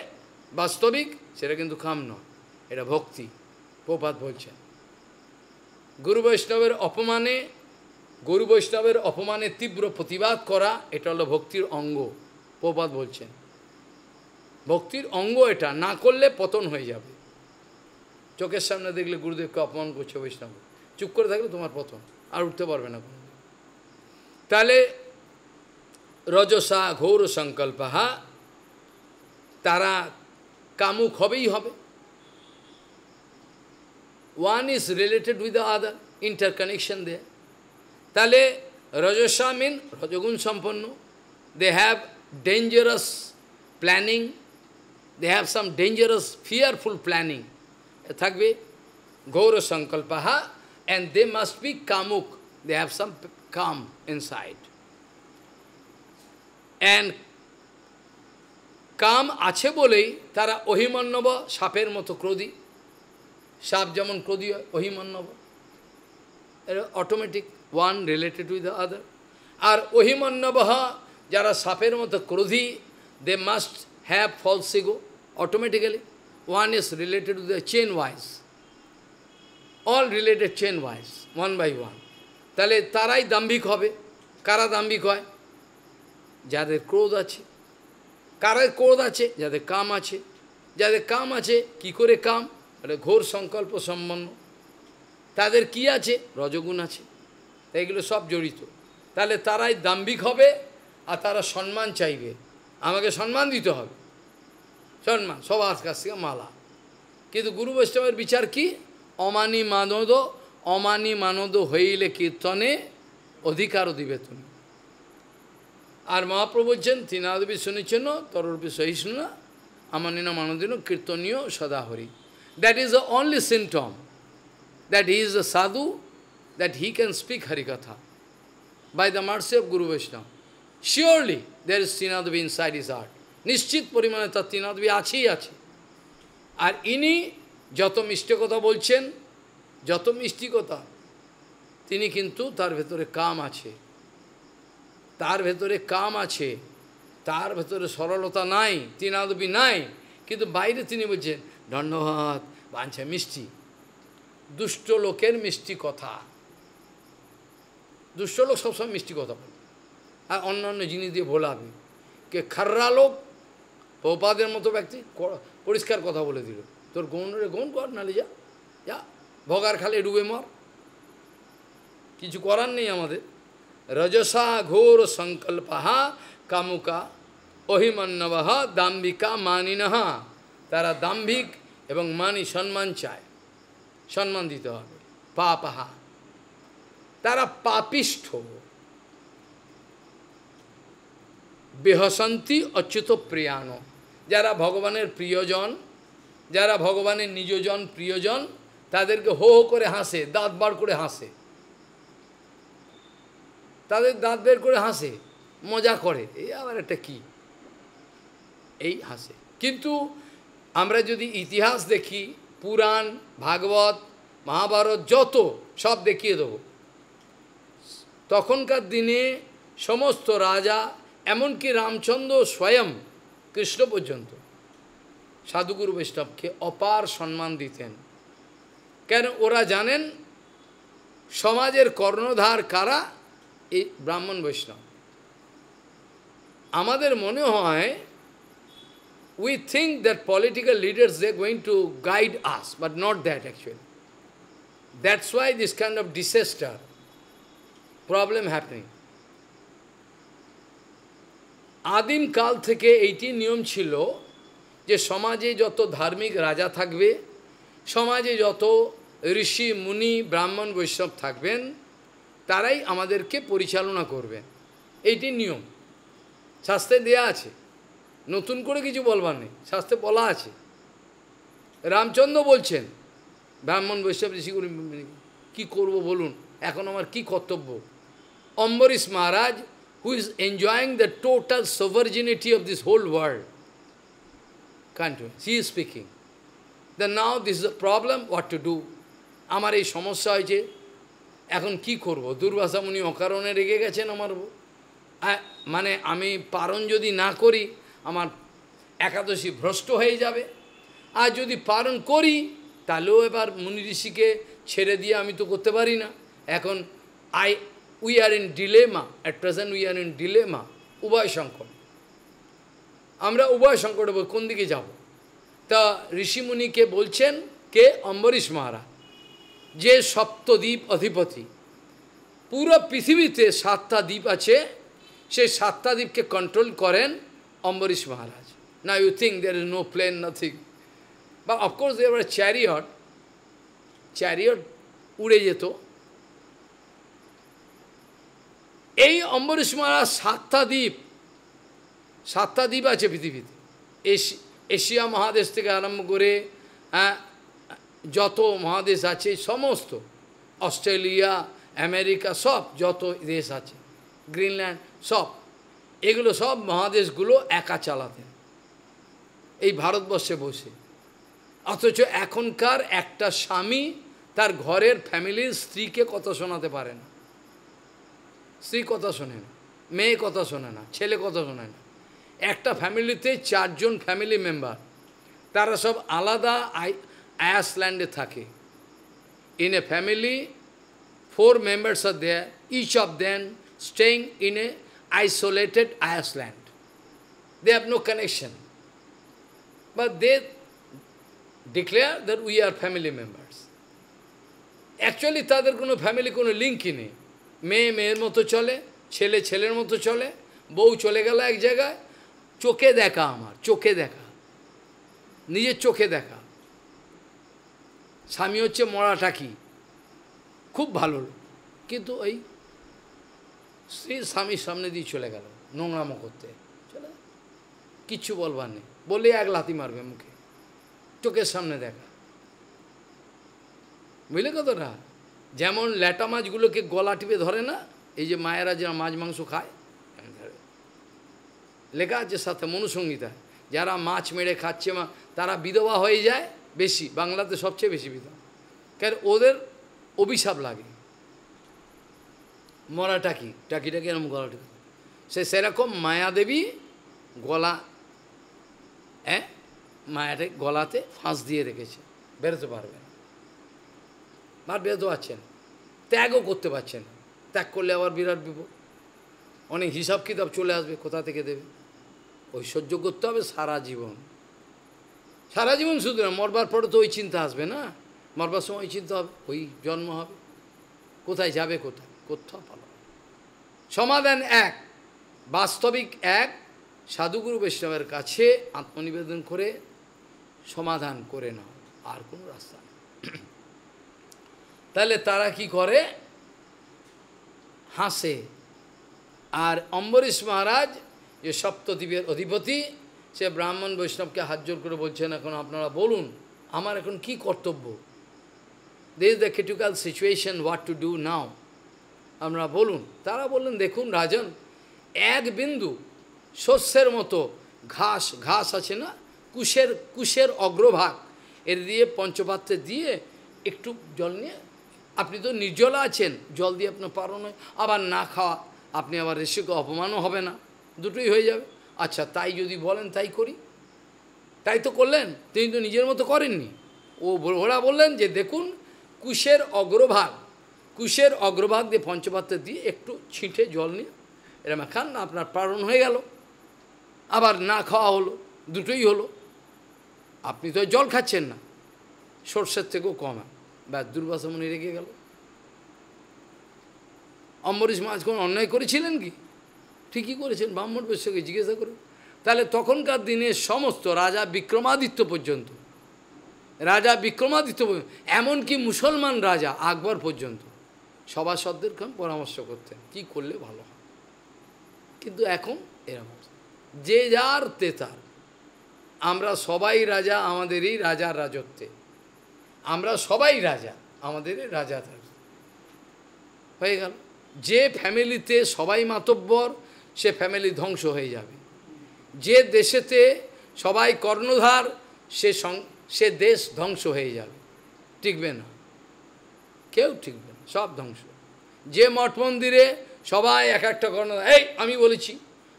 বাস্তবিক সেটা কিন্তু কাম নয় এটা ভক্তি প্রপাত বলছেন গুরু বৈষ্ণবের অপমানে গুরু বৈষ্ণবের অপমানে তীব্র প্রতিবাদ করা এটা হলো ভক্তির অঙ্গ প্রপাত বলছেন ভক্তির অঙ্গ এটা না করলে পতন হয়ে যাবে চোখের সামনে দেখলে গুরুদেবকে অপমান করছে বৈষ্ণব চুপ করে থাকলে তোমার পতন আর উঠতে পারবে না কোনো তাহলে রজসা ঘোর সংকল্প হা তারা কামুক হবেই হবে one is related with the other interconnection there তাহলে রজসা মিন রজগুণ সম্পন্ন they have dangerous planning they have some dangerous fearful planning থাকবে গৌর সংকল্পাহা অ্যান্ড দে মাস্ট বি কামুক they have some kam inside and কাম আছে বলেই তারা অহিমন্যব সাপের মতো ক্রোধী সাপ যেমন ক্রোধী হয় অহিমন্যব automatic one related with the other are অহিমন্যবহ যারা সাপের মতো ক্রোধী they must have false ego automatically one is related to the chain wise. All related chain wise, one by তাহলে তারাই দাম্ভিক হবে কারা দাম্ভিক হয় যাদের ক্রোধ আছে কারোর ক্রোধ আছে যাদের কাম আছে যাদের কাম আছে কি করে কাম একটা ঘোর সংকল্প সম্পন্ন তাদের কি আছে রজগুণ আছে এগুলো সব জড়িত তাহলে তারাই দাম্ভিক হবে আর তারা সম্মান চাইবে আমাকে সম্মান দিতে হবে সম্মান সবার কাছ থেকে মালা কিন্তু গুরু বৈষ্ণবের বিচার কি অমানি মানদ অমানি মানদ হইলে কীর্তনে অধিকারও দিবে তুমি আর মহাপ্রভু বলছেন তৃণাদ শুনেছেন তরূপী সহিষ্ণু নিন মানদিন কীর্তনীয় সদাহরি that is the only symptom that he is the sadhu that he can speak Harikatha by the mercy of guru Vaishnava surely there is তৃণাদবি ইনসাইড ইজ আর্ট নিশ্চিত পরিমাণে তার তৃণাদবি আছেই আছে আর ইনি যত মিষ্টি কথা বলছেন যত মিষ্টি কথা তিনি কিন্তু তার ভেতরে কাম আছে তার ভেতরে কাম আছে তার ভেতরে সরলতা নাই তৃণাদবি নাই কিন্তু বাইরে তিনি বলছেন ধন্যবাদ বাঞ্ছা মিষ্টি দুষ্ট লোকের মিষ্টি কথা দুষ্ট লোক সবসময় মিষ্টি কথা বলে আর অন্যান্য জিনিস দিয়ে ভোলাবে কে খাররা লোক প্রপাদের মতো ব্যক্তি পরিষ্কার কথা বলে দিল তোর গৌণ রে গৌণ কর নালে যা যা ভগার খালে ডুবে মর কিছু করার নেই আমাদের রজসা घोर संकल्प কামুকা অহিমান্নব দাম্বিকা মানিনহা তারা দাম্ভিক এবং মানি সম্মান চায় সম্মান দিতে হবে পাপাহা তারা পাপিষ্ঠ বেহসন্তি অচ্যুত প্রিয়াণ যারা ভগবানের প্রিয়জন যারা ভগবানের নিজজন প্রিয়জন তাদেরকে হো হো করে হাসে দাঁত বার করে হাসে তাদের দাঁত বের করে হাসে মজা করে এই আবার একটা কী এই হাসে কিন্তু আমরা যদি ইতিহাস দেখি পুরাণ ভাগবত মহাভারত যত সব দেখিয়ে দেব তখনকার দিনে সমস্ত রাজা এমনকি রামচন্দ্র স্বয়ং কৃষ্ণ পর্যন্ত সাধুগুরু বৈষ্ণবকে অপার সম্মান দিতেন কেন ওরা জানেন সমাজের কর্ণধার কারা এই ব্রাহ্মণ বৈষ্ণব আমাদের মনে হয় we think that political leaders they going to guide us but not that actually that's why this kind of disaster problem happening আদিম কাল থেকে এইটি নিয়ম ছিল যে সমাজে যত ধার্মিক রাজা থাকবে সমাজে যত ঋষি মুনি ব্রাহ্মণ বৈষ্ণব থাকবেন তারাই আমাদেরকে পরিচালনা করবে এইটি নিয়ম শাস্তে দেয়া আছে নতুন করে কিছু বলবার নেই শাস্তে বলা আছে রামচন্দ্র বলছেন ব্রাহ্মণ বৈষ্ণব ঋষিগুলি কী করব বলুন এখন আমার কি কর্তব্য Ambarish Maharaj who is enjoying the total sovereignty of this whole world country see is speaking the now this is the problem what to do আমার এই সমস্যা হয়েছে এখন কি করব মুনি অকারণে রেগে গেছেন আমার মানে আমি পারণ যদি না করি আমার একাদশী ভ্রষ্ট হয়ে যাবে আর যদি পারণ করি তাহলেও এবার মুনি ঋষিকে ছেড়ে দিয়ে আমি তো করতে পারি না এখন I we are in dilemma at present we are in dilemma উভয় সংকট আমরা উভয় সংকট কোন দিকে যাব তা ঋষিমুনিকে বলছেন কে অম্বরীশ মহারাজ যে সপ্তদ্বীপ অধিপতি পুরো পৃথিবীতে সাতটা দ্বীপ আছে সেই সাতটা দ্বীপকে কন্ট্রোল করেন অম্বরীশ মহারাজ না you think there is no plane nothing বা অফকোর্স দে চ্যারিয়ট চ্যারিয়ট উড়ে যেত এই অম্বরীশ মহারাজ সাতটা দ্বীপ সাতটা দ্বীপ আছে পৃথিবীতে এশিয়া মহাদেশ থেকে আরম্ভ করে হ্যাঁ, যত মহাদেশ আছে সমস্ত অস্ট্রেলিয়া আমেরিকা সব যত দেশ আছে গ্রিনল্যান্ড সব এগুলো সব মহাদেশগুলো একা চালাতেন এই ভারতবর্ষে বসে অথচ এখনকার একটা স্বামী তার ঘরের ফ্যামিলির স্ত্রীকে কথা শোনাতে পারে না স্ত্রী কথা শোনে না মেয়ে কথা শোনে না ছেলে কথা শোনে না একটা ফ্যামিলিতে চারজন ফ্যামিলি মেম্বার তারা সব আলাদা I Iceland Thake. In a family, four members are there, each of them staying in a isolated Iceland. They have no connection. But they declare that we are family members. Actually তাদের কোনো family কোনো লিঙ্কই নেই মেয়ে মেয়ের মতো চলে ছেলে ছেলের মতো চলে বউ চলে গেল এক জায়গায় চোখে দেখা আমার চোখে দেখা নিজের চোখে দেখা স্বামী হচ্ছে মরাটাকি খুব ভালো কিন্তু ওই স্ত্রী স্বামীর সামনে দিয়ে চলে গেল নোংরামো করতে চলে কিচ্ছু বলবার নেই বলে এক লাথি মারবে মুখে চোখের সামনে দেখা বুঝলে কতটা যেমন ল্যাটা মাছগুলোকে গলা টিপে ধরে না এই যে মায়েরা যারা মাছ মাংস খায় লেখা আছে সাথে মনুসংহিতা যারা মাছ মেরে খাচ্ছে মা তারা বিধবা হয়ে যায় বেশি বাংলাতে সবচেয়ে বেশি বিধান কেন ওদের অভিশাপ লাগে মরা টাকি টাকি টাকি এরম গলাটাকি সে সেরকম মায়াদেবী গলা হ্যাঁ মায়াটা গলাতে ফাঁস দিয়ে রেখেছে বেরোতে পারবে আর বেরোতে পারছে ত্যাগও করতে পারছে না ত্যাগ করলে আবার বিরাট বিপদ অনেক হিসাব কিতাব চলে আসবে কোথা থেকে দেবে ঐশ্বর্য করতে হবে সারা জীবন সারা জীবন শুধু না মরবার পরে তো ওই চিন্তা আসবে না মরবার সময় চিন্তা হবে ওই জন্ম হবে কোথায় যাবে কোথায় কোথাও পালো সমাধান এক বাস্তবিক এক সাধুগুরু বৈষ্ণবের কাছে আত্মনিবেদন করে সমাধান করে নাও আর কোনো রাস্তা নেই তাহলে তারা কি করে হাসে আর অম্বরীশ মহারাজ যে সপ্তদ্বীপের অধিপতি সে ব্রাহ্মণ বৈষ্ণবকে হাত জোর করে বলছেন এখন আপনারা বলুন আমার এখন কি কর্তব্য this the critical situation what to do now আমরা বলুন তারা বললেন দেখুন রাজন এক বিন্দু শস্যের মতো ঘাস ঘাস আছে না কুশের কুশের অগ্রভাগ এর দিয়ে পঞ্চপাত্রে দিয়ে একটু জল নিয়ে আপনি তো নির্জলা আছেন জল দিয়ে আপনার পারো নয় আবার না খাওয়া আপনি আবার ঋষিকে অপমানও হবে না দুটোই হয়ে যাবে আচ্ছা তাই যদি বলেন তাই করি তাই তো করলেন তিনি তো নিজের মতো করেননি ও ভোরা বললেন যে দেখুন কুশের অগ্রভাগ কুশের অগ্রভাগ দিয়ে পঞ্চপাত্র দিয়ে একটু ছিঁটে জল নিয়ে এরম খান না আপনার পারণ হয়ে গেল আবার না খাওয়া হলো দুটোই হলো আপনি তো জল খাচ্ছেন না সর্ষের থেকেও কমা ব্যাস দুর্বাসমণি রেগে গেল অম্বরীশ মাছ কোনো অন্যায় করেছিলেন কি ঠিকই করেছেন ব্রাহ্মণ বৈশ্যকে জিজ্ঞাসা করুন তাহলে তখনকার দিনে সমস্ত রাজা বিক্রমাদিত্য পর্যন্ত রাজা বিক্রমাদিত্য পর্যন্ত এমনকি মুসলমান রাজা আকবর পর্যন্ত সবার সভাসদদের পরামর্শ করতেন কি করলে ভালো হয় কিন্তু এখন এরকম যে যার তেতার আমরা সবাই রাজা আমাদেরই রাজার রাজত্বে আমরা সবাই রাজা আমাদের রাজা থাকে হয়ে গেল যে ফ্যামিলিতে সবাই মাতব্বর সে ফ্যামিলি ধ্বংস হয়ে যাবে যে দেশেতে সবাই কর্ণধার সে সে দেশ ধ্বংস হয়ে যাবে টিকবে না কেউ টিকবে না সব ধ্বংস যে মঠ মন্দিরে সবাই এক একটা কর্ণধার এই আমি বলেছি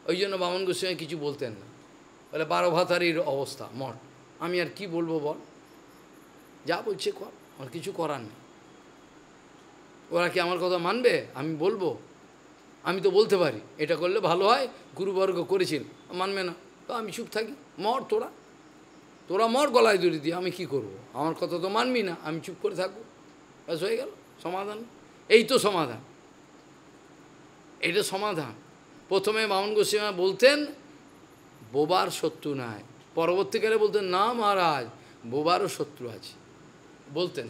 ওই জন্য বামন গোস্বামী কিছু বলতেন না বলে বারো ভাতারির অবস্থা মঠ আমি আর কি বলবো বল যা বলছে কর আমার কিছু করার নেই ওরা কি আমার কথা মানবে আমি বলবো আমি তো বলতে পারি এটা করলে ভালো হয় গুরুবর্গ করেছেন মানবে না তো আমি চুপ থাকি মর তোরা তোরা মর গলায় দড়ি দিয়ে আমি কি করব। আমার কথা তো মানবি না আমি চুপ করে থাকবো ব্যাস হয়ে গেল সমাধান এই তো সমাধান এটা সমাধান প্রথমে বামন গোস্বামী বলতেন বোবার শত্রু নাই পরবর্তীকালে বলতেন না মহারাজ বোবারও শত্রু আছে বলতেন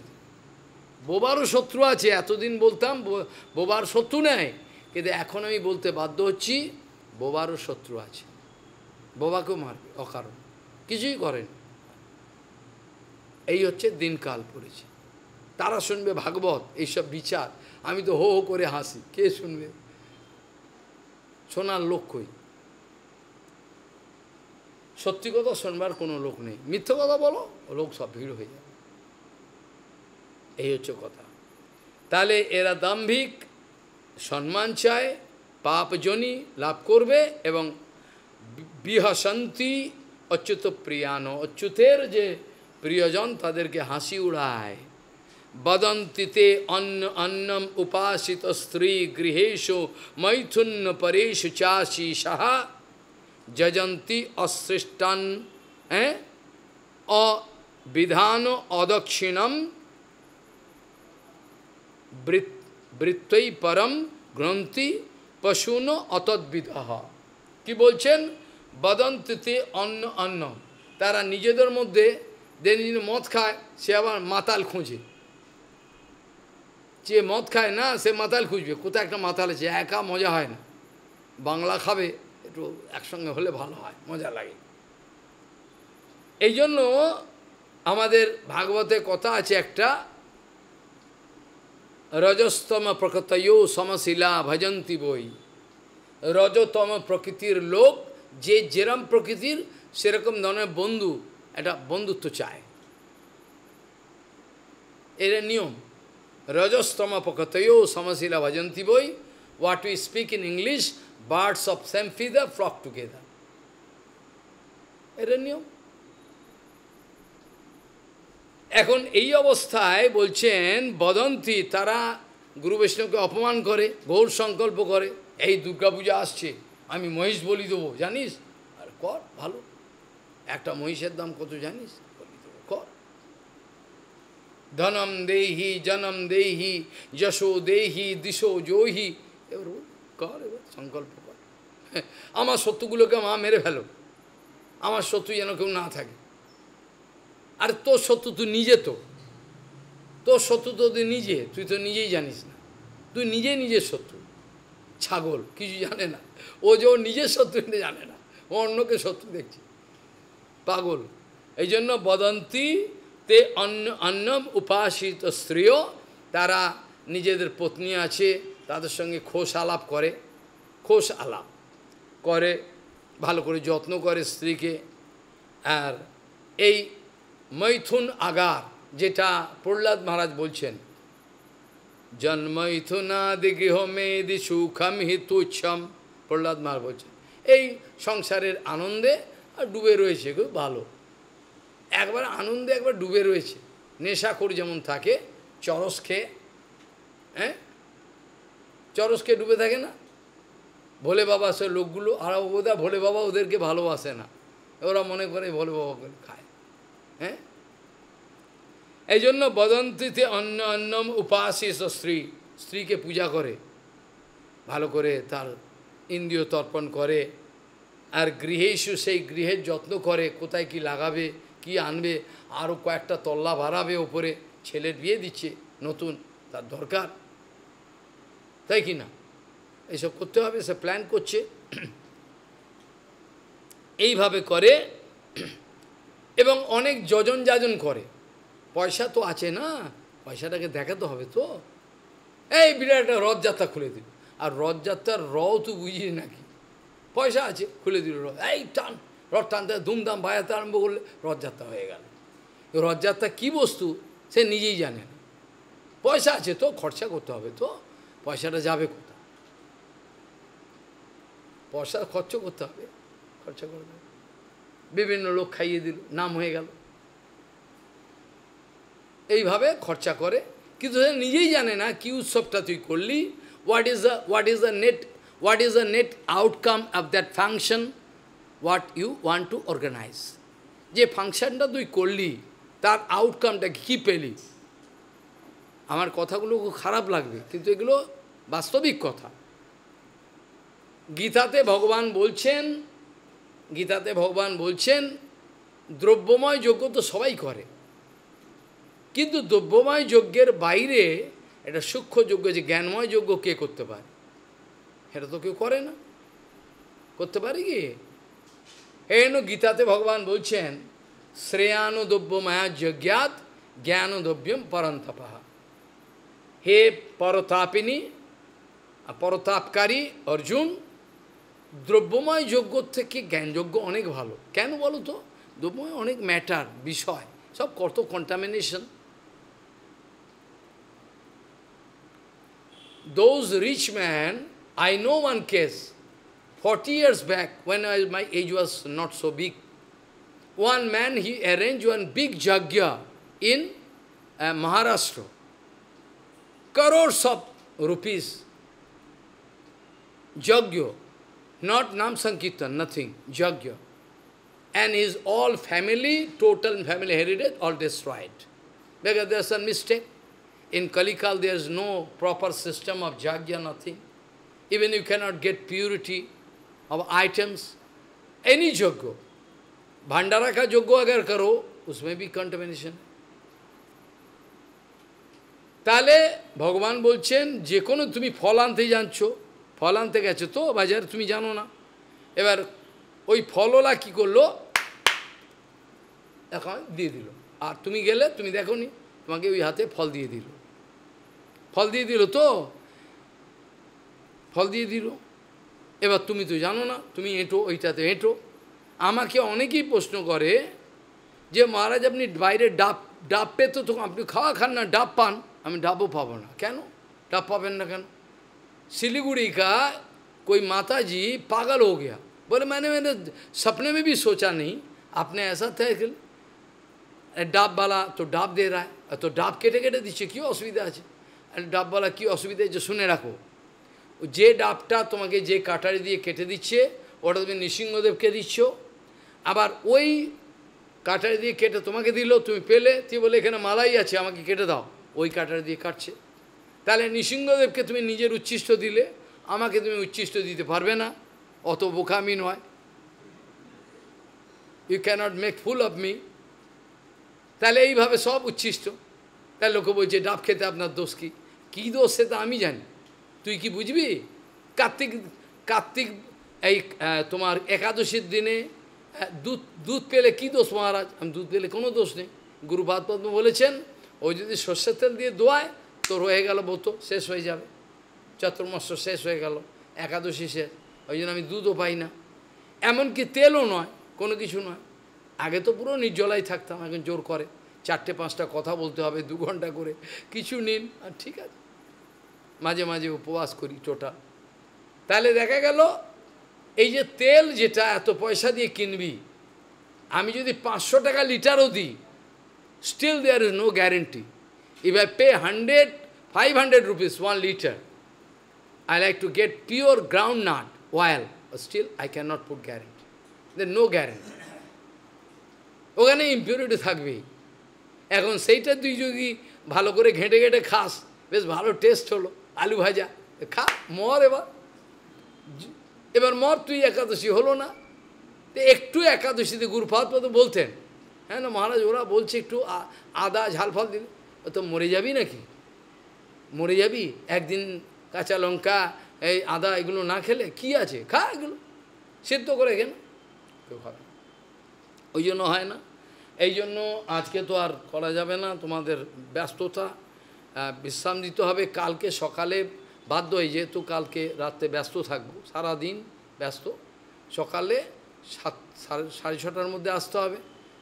বোবারও শত্রু আছে এতদিন বলতাম বোবার শত্রু নেয় কিন্তু এখন আমি বলতে বাধ্য হচ্ছি বোবারও শত্রু আছে বোবাকেও মারবে অকারণ কিছুই করেন এই হচ্ছে দিনকাল পড়েছে তারা শুনবে ভাগবত এইসব বিচার আমি তো হো হো করে হাসি কে শুনবে শোনার লোক কই সত্যি কথা শোনবার কোনো লোক নেই মিথ্যে কথা বলো লোক সব ভিড় হয়ে যাবে এই হচ্ছে কথা তাহলে এরা দাম্ভিক সম্মান চায় পাপজনী লাভ করবে এবং বিহাসন্তি অচ্যুত প্রিয়ান অচ্যুতের যে প্রিয়জন তাদেরকে হাসি উড়ায় বদন্তিতে অন্ন অন্নম উপাসিত স্ত্রী গৃহেশ মৈথুন্য পরেশ চাষি সাহা যজন্তি অসৃষ্টান অবিধান অদক্ষিণম বৃত্ত বৃত্তই পরম গ্রন্থি পশুন অতদ্বিধ কি বলছেন বদন্তিতে অন্ন অন্ন তারা নিজেদের মধ্যে যে মদ খায় সে আবার মাতাল খুঁজে যে মদ খায় না সে মাতাল খুঁজবে কোথায় একটা মাতাল আছে একা মজা হয় না বাংলা খাবে একটু একসঙ্গে হলে ভালো হয় মজা লাগে এই জন্য আমাদের ভাগবতের কথা আছে একটা রজস্তম প্রকৃতয় সমশিলা ভজন্তি বই রজতম প্রকৃতির লোক যে যেরম প্রকৃতির সেরকম ধরনের বন্ধু এটা বন্ধুত্ব চায় এর নিয়ম রজস্তম প্রকৃতয় সমশিলা ভজন্তি বই we speak in English birds of same feather flock together together. নিয়ম এখন এই অবস্থায় বলছেন বদন্তি তারা গুরু বৈষ্ণবকে অপমান করে ঘোর সংকল্প করে এই দুর্গাপূজা আসছে আমি মহিষ বলি দেবো জানিস আর কর ভালো একটা মহিষের দাম কত জানিস বলি দেবো কর ধনম দেহি জনম দেহি যশো দেহি দিশো জোহি এবার কর এবার সংকল্প কর হ্যাঁ, আমার শত্রুগুলোকে মা মেরে ফেলো আমার শত্রু যেন কেউ না থাকে আর তোর শত্রু তুই নিজে তো তোর শত্রু তো তুই নিজে তুই তো নিজেই জানিস না তুই নিজেই নিজের শত্রু ছাগল কিছু জানে না ও যে ও নিজের শত্রু জানে না ও অন্যকে শত্রু দেখছে পাগল এই জন্য বদন্তি তে অন্য অন্যম উপাসিত স্ত্রীও তারা নিজেদের পত্নী আছে তাদের সঙ্গে খোস আলাপ করে খোস আলাপ করে ভালো করে যত্ন করে স্ত্রীকে আর এই মৈথুন আগার যেটা প্রহ্লাদ মহারাজ বলছেন জন্মৈথুনাদি গৃহ মেদি সুখম হিতুচ্ছম প্রহ্লাদ মহারাজ বলছেন এই সংসারের আনন্দে আর ডুবে রয়েছে খুব ভালো একবার আনন্দে একবার ডুবে রয়েছে নেশা করে যেমন থাকে চরস খেয়ে হ্যাঁ চরস খেয়ে ডুবে থাকে না ভোলে বাবা সে লোকগুলো আর ওদের ভোলে বাবা ওদেরকে ভালোবাসে না ওরা মনে করে ভোলে বাবা করে খায় হ্যাঁ এই জন্য বদন্তিতে অন্য অন্যম উপাসিস স্ত্রী স্ত্রীকে পূজা করে ভালো করে তার ইন্দ্রিয় তর্পণ করে আর গৃহে গৃহেশু সেই গৃহের যত্ন করে কোথায় কি লাগাবে কি আনবে আরও কয়েকটা তল্লা বাড়াবে ওপরে ছেলের বিয়ে দিচ্ছে নতুন তার দরকার তাই কি না এইসব করতে হবে সে প্ল্যান করছে এইভাবে করে এবং অনেক যজন যাজন করে পয়সা তো আছে না পয়সাটাকে দেখাতে হবে তো এই বিরাট একটা রথযাত্রা খুলে দিল আর রথযাত্রার রও তো বুঝি নাকি পয়সা আছে খুলে দিল রথ এই টান রথ টানতে ধুমধাম বাজাতে আরম্ভ করলে রথযাত্রা হয়ে গেল রথযাত্রা কি বস্তু সে নিজেই জানে পয়সা আছে তো খরচা করতে হবে তো পয়সাটা যাবে কোথায় পয়সা খরচ করতে হবে খরচা করবে বিভিন্ন লোক খাইয়ে দিল নাম হয়ে গেল এইভাবে খরচা করে কিন্তু সে নিজেই জানে না কি উৎসবটা তুই করলি what is the what is the net what is the net outcome of that function what you want to organise যে ফাংশনটা তুই করলি তার আউটকামটা কী পেলি আমার কথাগুলো খুব খারাপ লাগবে কিন্তু এগুলো বাস্তবিক কথা গীতাতে ভগবান বলছেন গীতাতে ভগবান বলছেন দ্রব্যময় যজ্ঞ তো সবাই করে কিন্তু দ্রব্যময় যজ্ঞের বাইরে এটা সূক্ষ্ম যজ্ঞ যে জ্ঞানময় যজ্ঞ কে করতে পারে সেটা তো কেউ করে না করতে পারে কি এন গীতাতে ভগবান বলছেন শ্রেয়ানু দ্রব্য মায়া যজ্ঞাত জ্ঞান দ্রব্যম পরন্তপাহা হে পরতাপিনী পরতাপকারী অর্জুন দ্রব্যময় যোগ্য থেকে জ্ঞানযোগ্য অনেক ভালো কেন বলো তো দ্রব্যময় অনেক ম্যাটার বিষয় সব কত contamination those rich man, I know one case, 40 years back, when my age was not so big, one man, he arranged one big jagya in uh, Maharashtra. Crores of rupees. Jagya. Not Nam Sankirtan, nothing, Jagya. And his all family, total family heritage, all destroyed. Because there's a mistake. In Kalikal, there is no proper system of Jagya, nothing. Even you cannot get purity of items. Any Jagya. Bhandara ka Jagya agar karo, usme bhi contamination. Tale, ভগবান bolchen, যে কোনো তুমি ফল আনতে জানছো ফল আনতে গেছে তো বাজার তুমি জানো না এবার ওই ফলওয়ালা কি করলো এখন দিয়ে দিল আর তুমি গেলে তুমি দেখো নি তোমাকে ওই হাতে ফল দিয়ে দিল ফল দিয়ে দিল তো ফল দিয়ে দিল এবার তুমি তো জানো না তুমি এঁটো ওইটাতে এঁটো আমাকে অনেকেই প্রশ্ন করে যে মহারাজ আপনি বাইরে ডাব ডাব পেতো তো আপনি খাওয়া খান না ডাব পান আমি ডাবও পাবো না কেন ডাব পাবেন না কেন শিলিগুড়ি কা कोई মাতাজি পাগল पागल हो गया মানে मैंने मैंने सपने में भी सोचा नहीं आपने ऐसा ডাবওয়ালা তো ডাব দে রায় তো ডাব কেটে কেটে দিচ্ছে কী অসুবিধা আছে আর ডাবওয়ালা কী অসুবিধা যে শুনে রাখো যে ডাবটা তোমাকে যে কাটারি দিয়ে কেটে দিচ্ছে ওটা তুমি নৃসিংহদেবকে দিচ্ছ আবার ওই কাটারি দিয়ে কেটে তোমাকে দিল তুমি পেলে তুই বলে এখানে মালাই আছে আমাকে কেটে দাও ওই কাটারি দিয়ে কাটছে তাহলে নৃসিংহদেবকে তুমি নিজের উচ্ছিষ্ট দিলে আমাকে তুমি উচ্ছিষ্ট দিতে পারবে না অত বোকামি নয় you cannot make fool of me তাহলে এইভাবে সব উচ্ছিষ্ট তাই লোকে বলছে ডাব খেতে আপনার দোষ কী কী দোষ সেটা আমি জানি তুই কি বুঝবি কার্তিক কার্তিক এই তোমার একাদশীর দিনে দুধ দুধ পেলে কি দোষ মহারাজ আমি দুধ পেলে কোনো দোষ নেই গুরু পদ্ম বলেছেন ও যদি সর্ষের তেল দিয়ে দোয়ায় তো রয়ে গেল ব্রত শেষ হয়ে যাবে চতুর্মাস শেষ হয়ে গেল একাদশী শেষ ওই জন্য আমি দুধও পাই না এমনকি তেলও নয় কোনো কিছু নয় আগে তো পুরো নির্জলাই থাকতাম এখন জোর করে চারটে পাঁচটা কথা বলতে হবে দু ঘন্টা করে কিছু নিন আর ঠিক আছে মাঝে মাঝে উপবাস করি টোটাল তাহলে দেখা গেল এই যে তেল যেটা এত পয়সা দিয়ে কিনবি আমি যদি পাঁচশো টাকা লিটারও দিই still there is no guarantee if I pay hundred 500 rupees, one liter. I like to get pure groundnut oil. Still, I cannot put guarantee. There no guarantee. ওখানে ইম্পিউরিটি থাকবেই এখন সেইটা তুই যদি ভালো করে ঘেঁটে ঘেঁটে খাস বেশ ভালো টেস্ট হলো আলু ভাজা খা মর এবার এবার মর তুই একাদশী হলো না তো একটু একাদশীতে গুরুপাত পদ বলতেন হ্যাঁ না মহারাজ ওরা বলছে একটু আদা ঝাল ফাল তো মরে যাবি নাকি মরে যাবি একদিন কাঁচা লঙ্কা এই আদা এগুলো না খেলে কি আছে খা এগুলো সিদ্ধ করে কেন কেউ খাবে ওই জন্য হয় না এই জন্য আজকে তো আর করা যাবে না তোমাদের ব্যস্ততা বিশ্রাম দিতে হবে কালকে সকালে বাধ্য হয়ে যেহেতু কালকে রাত্রে ব্যস্ত থাকবো সারাদিন ব্যস্ত সকালে সাত সাড়ে ছটার মধ্যে আসতে হবে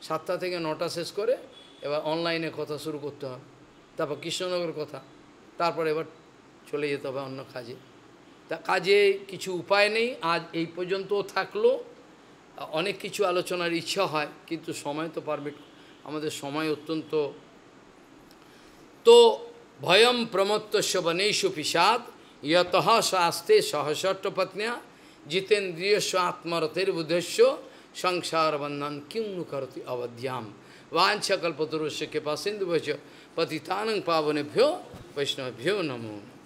সাতটা থেকে নটা শেষ করে এবার অনলাইনে কথা শুরু করতে হবে তারপর কৃষ্ণনগর কথা তারপর এবার চলে যেতে হবে অন্য কাজে তা কাজে কিছু উপায় নেই আজ এই পর্যন্তও থাকলো অনেক কিছু আলোচনার ইচ্ছা হয় কিন্তু সময় তো পারমিট আমাদের সময় অত্যন্ত তো ভয়ম প্রমত্তস্য বনেশু পিসাদ ইয়ত স্বাস্থ্যে সহসট্ট পত্নিয়া জিতেন্দ্রিয়স্ব আত্মরথের বুদ্ধস্য সংসার বন্ধন কিং করতে অবধ্যাম বাঞ্ছকল্পতরুষ্য কৃপা সিন্ধু পতিতানং পাবনেভ্য वैष्णव्यो नमो